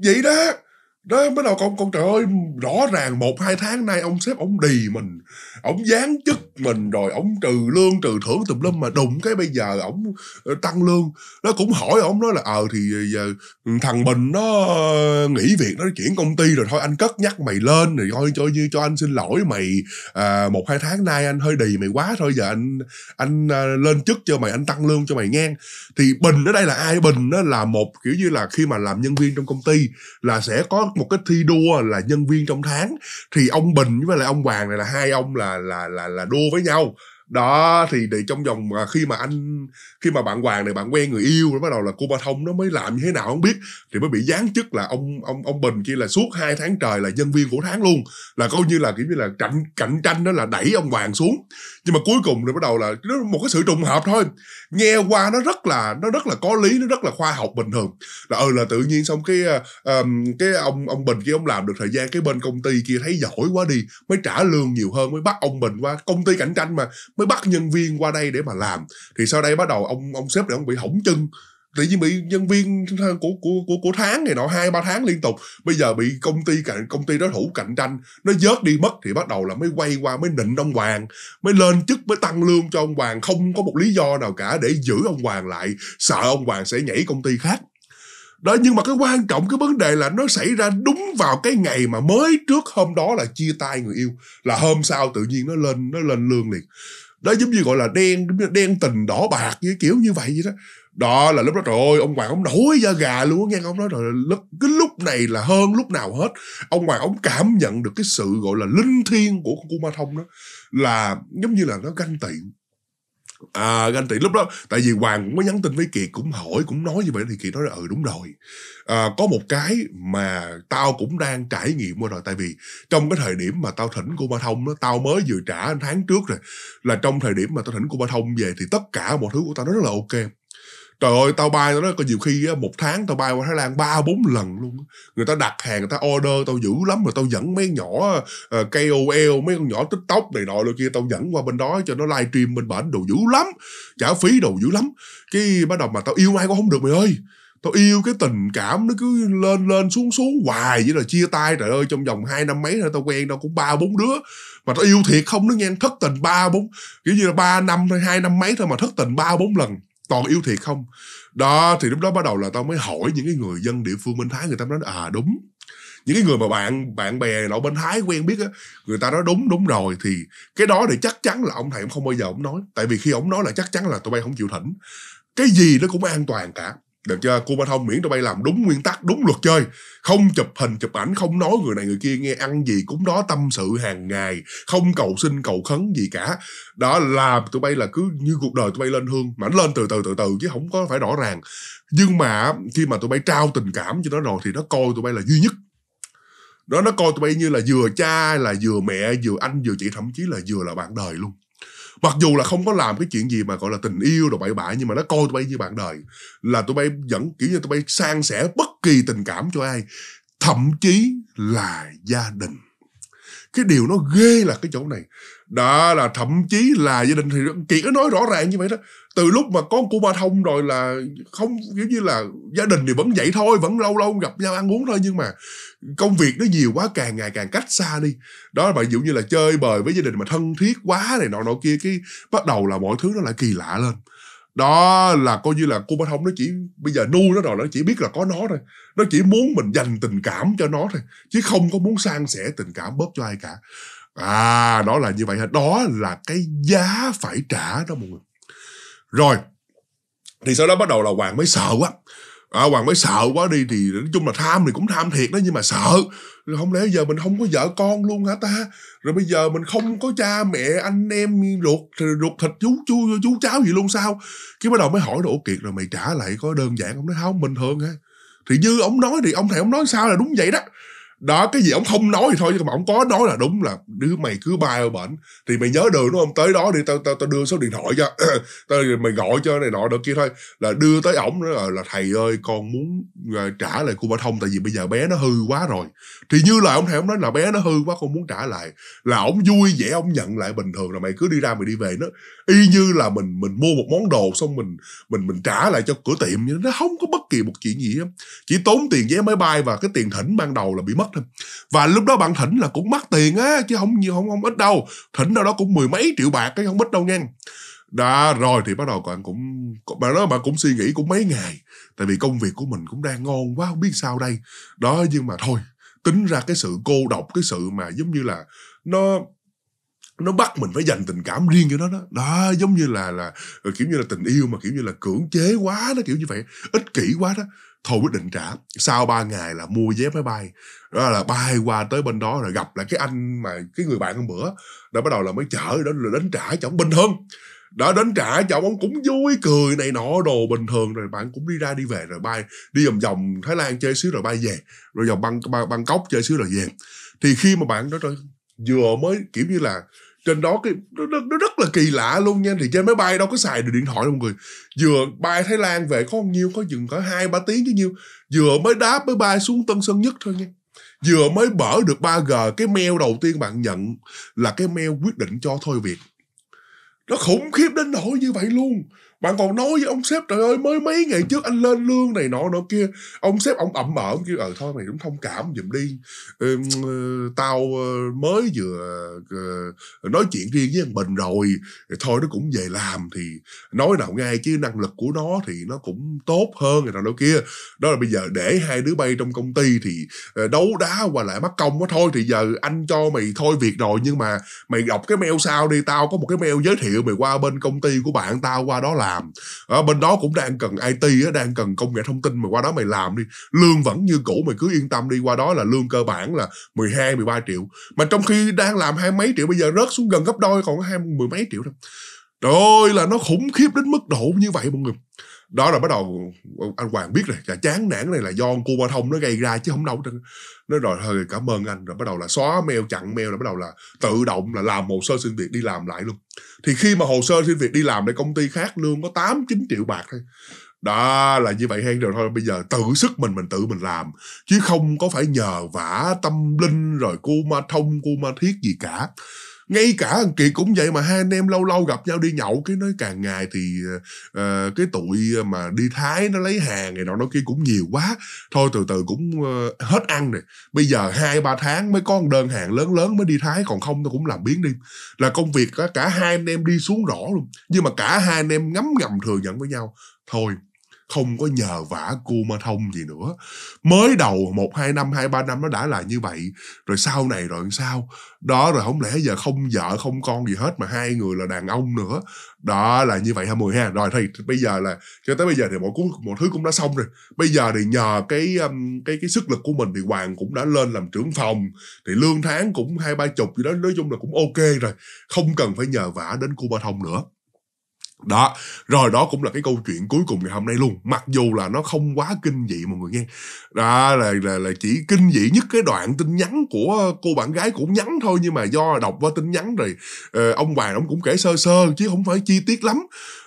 Yeah, that? đó bắt đầu con con trời ơi rõ ràng một hai tháng nay ông sếp ông đì mình ông giáng chức mình rồi ông trừ lương trừ thưởng tùm lum mà đùng cái bây giờ ông ờ, tăng lương nó cũng hỏi ông nói là ờ thì giờ thằng bình nó ờ, nghỉ việc nó chuyển công ty rồi thôi anh cất nhắc mày lên rồi thôi cho như cho anh xin lỗi mày à, một hai tháng nay anh hơi đì mày quá thôi giờ anh anh à, lên chức cho mày anh tăng lương cho mày ngang thì bình ở đây là ai bình nó là một kiểu như là khi mà làm nhân viên trong công ty là sẽ có một cái thi đua là nhân viên trong tháng thì ông bình với lại ông hoàng này là hai ông là là là là đua với nhau đó thì để trong vòng khi mà anh khi mà bạn hoàng này bạn quen người yêu rồi bắt đầu là cô ba thông nó mới làm như thế nào không biết thì mới bị giáng chức là ông ông ông bình kia là suốt hai tháng trời là nhân viên của tháng luôn là coi như là kiểu như là cạnh cạnh tranh đó là đẩy ông hoàng xuống nhưng mà cuối cùng rồi bắt đầu là nó một cái sự trùng hợp thôi nghe qua nó rất là nó rất là có lý nó rất là khoa học bình thường là ừ là tự nhiên xong cái um, cái ông ông bình kia ông làm được thời gian cái bên công ty kia thấy giỏi quá đi mới trả lương nhiều hơn mới bắt ông bình qua công ty cạnh tranh mà mới bắt nhân viên qua đây để mà làm thì sau đây bắt đầu ông ông sếp để ông bị hỏng chân tự nhiên bị nhân viên của của của, của tháng này nọ hai ba tháng liên tục bây giờ bị công ty cạnh công ty đối thủ cạnh tranh nó dớt đi mất thì bắt đầu là mới quay qua mới nịnh ông hoàng mới lên chức mới tăng lương cho ông hoàng không có một lý do nào cả để giữ ông hoàng lại sợ ông hoàng sẽ nhảy công ty khác đó nhưng mà cái quan trọng cái vấn đề là nó xảy ra đúng vào cái ngày mà mới trước hôm đó là chia tay người yêu là hôm sau tự nhiên nó lên nó lên lương liền đó giống như gọi là đen đen tình đỏ bạc như kiểu như vậy vậy đó đó là lúc đó trời ơi ông hoàng ông nổi da gà luôn nghe ông nói rồi lúc cái lúc này là hơn lúc nào hết ông hoàng ông cảm nhận được cái sự gọi là linh thiêng của con ma thông đó là giống như là nó ganh tị à, ganh tị lúc đó tại vì hoàng cũng có nhắn tin với kiệt cũng hỏi cũng nói như vậy thì kiệt nói là ừ đúng rồi à, có một cái mà tao cũng đang trải nghiệm rồi tại vì trong cái thời điểm mà tao thỉnh cô ba thông đó tao mới vừa trả tháng trước rồi là trong thời điểm mà tao thỉnh cô ba thông về thì tất cả mọi thứ của tao nó rất là ok trời ơi tao bay nó có nhiều khi một tháng tao bay qua thái lan ba bốn lần luôn người ta đặt hàng người ta order tao dữ lắm rồi tao dẫn mấy nhỏ uh, kol mấy con nhỏ tiktok này nọ rồi kia tao dẫn qua bên đó cho nó livestream bên bển đồ dữ lắm trả phí đồ dữ lắm cái bắt đầu mà tao yêu ai cũng không được mày ơi tao yêu cái tình cảm nó cứ lên lên xuống xuống hoài vậy rồi chia tay trời ơi trong vòng hai năm mấy nữa tao quen đâu cũng ba bốn đứa mà tao yêu thiệt không nó nghe thất tình ba bốn kiểu như là ba năm hay hai năm mấy thôi mà thất tình ba bốn lần toàn yêu thiệt không đó thì lúc đó bắt đầu là tao mới hỏi những cái người dân địa phương bên thái người ta nói à đúng những cái người mà bạn bạn bè ở bên thái quen biết á người ta nói đúng đúng rồi thì cái đó thì chắc chắn là ông thầy ông không bao giờ ông nói tại vì khi ông nói là chắc chắn là tụi bay không chịu thỉnh cái gì nó cũng an toàn cả được chưa ba thông miễn tụi bay làm đúng nguyên tắc đúng luật chơi không chụp hình chụp ảnh không nói người này người kia nghe ăn gì cũng đó tâm sự hàng ngày không cầu xin cầu khấn gì cả đó là tụi bay là cứ như cuộc đời tụi bay lên hương mà nó lên từ từ từ từ chứ không có phải rõ ràng nhưng mà khi mà tụi bay trao tình cảm cho nó rồi thì nó coi tụi bay là duy nhất đó nó coi tụi bay như là vừa cha là vừa mẹ vừa anh vừa chị thậm chí là vừa là bạn đời luôn mặc dù là không có làm cái chuyện gì mà gọi là tình yêu rồi bậy bạ nhưng mà nó coi tụi bay như bạn đời là tụi bay vẫn kiểu như tụi bay sang sẻ bất kỳ tình cảm cho ai thậm chí là gia đình cái điều nó ghê là cái chỗ này đó là thậm chí là gia đình thì kiệt có nói rõ ràng như vậy đó từ lúc mà con của ba thông rồi là không kiểu như là gia đình thì vẫn vậy thôi vẫn lâu lâu gặp nhau ăn uống thôi nhưng mà công việc nó nhiều quá càng ngày càng cách xa đi đó là ví dụ như là chơi bời với gia đình mà thân thiết quá này nọ nọ kia cái bắt đầu là mọi thứ nó lại kỳ lạ lên đó là coi như là cô ba thông nó chỉ bây giờ nuôi nó rồi nó chỉ biết là có nó thôi nó chỉ muốn mình dành tình cảm cho nó thôi chứ không có muốn san sẻ tình cảm bớt cho ai cả à đó là như vậy đó là cái giá phải trả đó mọi người rồi thì sau đó bắt đầu là hoàng mới sợ quá à, hoàng mới sợ quá đi thì nói chung là tham thì cũng tham thiệt đó nhưng mà sợ rồi không lẽ giờ mình không có vợ con luôn hả ta rồi bây giờ mình không có cha mẹ anh em ruột ruột thịt chú chú chú cháu gì luôn sao cái bắt đầu mới hỏi độ kiệt rồi mày trả lại có đơn giản không nói không bình thường ha thì như ông nói thì ông thầy ông nói sao là đúng vậy đó đó cái gì ông không nói thì thôi nhưng mà ông có nói là đúng là đứa mày cứ bay bệnh thì mày nhớ đường đúng không tới đó đi tao tao tao đưa số điện thoại cho tao mày gọi cho này nọ được kia thôi là đưa tới ổng nữa là, là thầy ơi con muốn à, trả lại cô ba thông tại vì bây giờ bé nó hư quá rồi thì như là ông thầy ông nói là bé nó hư quá con muốn trả lại là ổng vui vẻ ông nhận lại bình thường là mày cứ đi ra mày đi về nó y như là mình mình mua một món đồ xong mình mình mình trả lại cho cửa tiệm nó không có bất kỳ một chuyện gì hết chỉ tốn tiền vé máy bay và cái tiền thỉnh ban đầu là bị mất mất thôi và lúc đó bạn thỉnh là cũng mất tiền á chứ không nhiều không không ít đâu thỉnh đâu đó cũng mười mấy triệu bạc cái không ít đâu nha đã rồi thì bắt đầu bạn cũng mà nói bạn cũng suy nghĩ cũng mấy ngày tại vì công việc của mình cũng đang ngon quá không biết sao đây đó nhưng mà thôi tính ra cái sự cô độc cái sự mà giống như là nó nó bắt mình phải dành tình cảm riêng cho nó đó đó giống như là là kiểu như là tình yêu mà kiểu như là cưỡng chế quá nó kiểu như vậy ích kỷ quá đó thôi quyết định trả sau 3 ngày là mua vé máy bay đó là bay qua tới bên đó rồi gặp lại cái anh mà cái người bạn hôm bữa đã bắt đầu là mới chở đến rồi đến trả cho ông bình thường đã đến trả cho ông cũng vui cười này nọ đồ bình thường rồi bạn cũng đi ra đi về rồi bay đi vòng vòng thái lan chơi xíu rồi bay về rồi vòng băng băng cốc chơi xíu rồi về thì khi mà bạn đó rồi vừa mới kiểu như là trên đó cái nó, nó, nó rất là kỳ lạ luôn nha thì trên máy bay đâu có xài được điện thoại đâu mọi người vừa bay thái lan về có nhiêu có dừng có hai ba tiếng chứ nhiêu vừa mới đáp máy bay xuống tân sơn nhất thôi nha vừa mới mở được 3G cái mail đầu tiên bạn nhận là cái mail quyết định cho thôi việc nó khủng khiếp đến nỗi như vậy luôn bạn còn nói với ông sếp trời ơi mới mấy ngày trước anh lên lương này nọ nọ kia ông sếp ông ẩm mở kêu ờ thôi mày cũng thông cảm giùm đi ừ, tao ờ, mới vừa nói chuyện riêng với thằng bình rồi thôi nó cũng về làm thì nói nào ngay chứ năng lực của nó thì nó cũng tốt hơn rồi nào đâu kia đó là bây giờ để hai đứa bay trong công ty thì đấu đá qua lại bắt công quá thôi thì giờ anh cho mày thôi việc rồi nhưng mà mày đọc cái mail sau đi tao có một cái mail giới thiệu mày qua bên công ty của bạn tao qua đó là làm à, bên đó cũng đang cần it á đang cần công nghệ thông tin mà qua đó mày làm đi lương vẫn như cũ mày cứ yên tâm đi qua đó là lương cơ bản là 12 13 triệu mà trong khi đang làm hai mấy triệu bây giờ rớt xuống gần gấp đôi còn hai mười mấy triệu đâu trời ơi là nó khủng khiếp đến mức độ như vậy mọi người đó là bắt đầu ờ, anh Hoàng biết rồi chả chán nản này là do cô Thông nó gây ra chứ không đâu nó rồi hơi cảm ơn anh rồi bắt đầu là xóa mail chặn mail rồi bắt đầu là tự động là làm hồ sơ xin việc đi làm lại luôn thì khi mà hồ sơ xin việc đi làm để công ty khác lương có 8 9 triệu bạc thôi đó là như vậy hay rồi thôi bây giờ tự sức mình mình tự mình làm chứ không có phải nhờ vả tâm linh rồi cô ma thông cô ma thiết gì cả ngay cả thằng kiệt cũng vậy mà hai anh em lâu lâu gặp nhau đi nhậu cái nói càng ngày thì uh, cái tụi ờ, mà đi thái nó lấy hàng này nọ nó kia cũng nhiều quá thôi từ từ cũng uh, hết ăn này bây giờ hai ba tháng mới có một đơn hàng lớn lớn mới đi thái còn không tôi cũng làm biến đi là công việc cả hai anh em đi xuống rõ luôn nhưng mà cả hai anh em ngấm ngầm thừa nhận với nhau thôi không có nhờ vả cô ma thông gì nữa mới đầu một hai năm hai ba năm nó đã là như vậy rồi sau này rồi sao đó rồi không lẽ giờ không vợ không con gì hết mà hai người là đàn ông nữa đó là như vậy hả mười ha rồi thì bây giờ là cho tới bây giờ thì mọi cuốn một thứ cũng đã xong rồi bây giờ thì nhờ cái um, cái cái sức lực của mình thì hoàng cũng đã lên làm trưởng phòng thì lương tháng cũng hai ba chục gì đó nói chung là cũng ok rồi không cần phải nhờ vả đến cô ba thông nữa đó rồi đó cũng là cái câu chuyện cuối cùng ngày hôm nay luôn mặc dù là nó không quá kinh dị mọi người nghe đó là là, là chỉ kinh dị nhất cái đoạn tin nhắn của cô bạn gái cũng nhắn thôi nhưng mà do đọc qua tin nhắn rồi ờ, ông hoàng ông cũng kể sơ sơ chứ không phải chi tiết lắm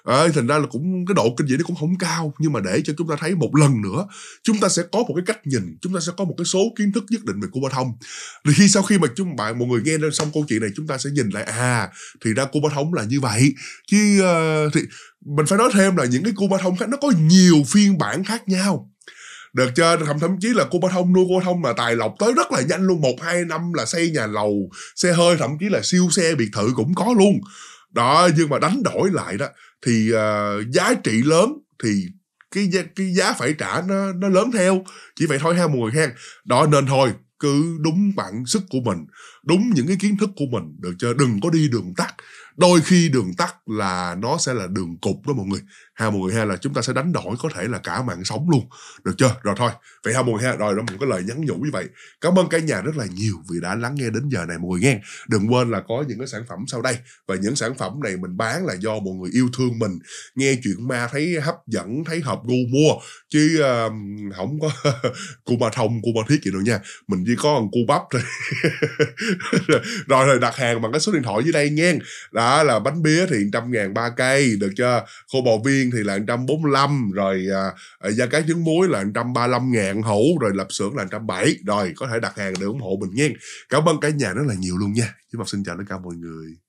à, thành ra là cũng cái độ kinh dị nó cũng không cao nhưng mà để cho chúng ta thấy một lần nữa chúng ta sẽ có một cái cách nhìn chúng ta sẽ có một cái số kiến thức nhất định về Cuba Thông thì khi sau khi mà chúng bạn một người nghe xong câu chuyện này chúng ta sẽ nhìn lại à thì ra Cuba Thông là như vậy chứ uh, thì mình phải nói thêm là những cái Cuba Thông khác nó có nhiều phiên bản khác nhau được chưa thậm thậm chí là cô ba thông nuôi cô thông mà tài lộc tới rất là nhanh luôn một hai năm là xây nhà lầu xe hơi thậm chí là siêu xe biệt thự cũng có luôn đó nhưng mà đánh đổi lại đó thì uh, giá trị lớn thì cái giá, cái giá phải trả nó nó lớn theo chỉ vậy thôi ha mọi người ha đó nên thôi cứ đúng bản sức của mình đúng những cái kiến thức của mình được chưa đừng có đi đường tắt đôi khi đường tắt là nó sẽ là đường cục đó mọi người ha người ha là chúng ta sẽ đánh đổi có thể là cả mạng sống luôn được chưa rồi thôi vậy ha người ha rồi đó một cái lời nhắn nhủ như vậy cảm ơn cả nhà rất là nhiều vì đã lắng nghe đến giờ này mọi người nghe đừng quên là có những cái sản phẩm sau đây và những sản phẩm này mình bán là do mọi người yêu thương mình nghe chuyện ma thấy hấp dẫn thấy hợp gu mua chứ uh, không có cu ba thông cu ba thiết gì đâu nha mình chỉ có cu bắp thôi rồi rồi đặt hàng bằng cái số điện thoại dưới đây nghe đó là bánh bía thì trăm ngàn ba cây được chưa khô bò viên chiên thì là 145 rồi à, da cá trứng muối là 135 ngàn hũ rồi lập xưởng là 107 rồi có thể đặt hàng để ủng hộ mình nha cảm ơn cả nhà rất là nhiều luôn nha chứ học xin chào tất cả mọi người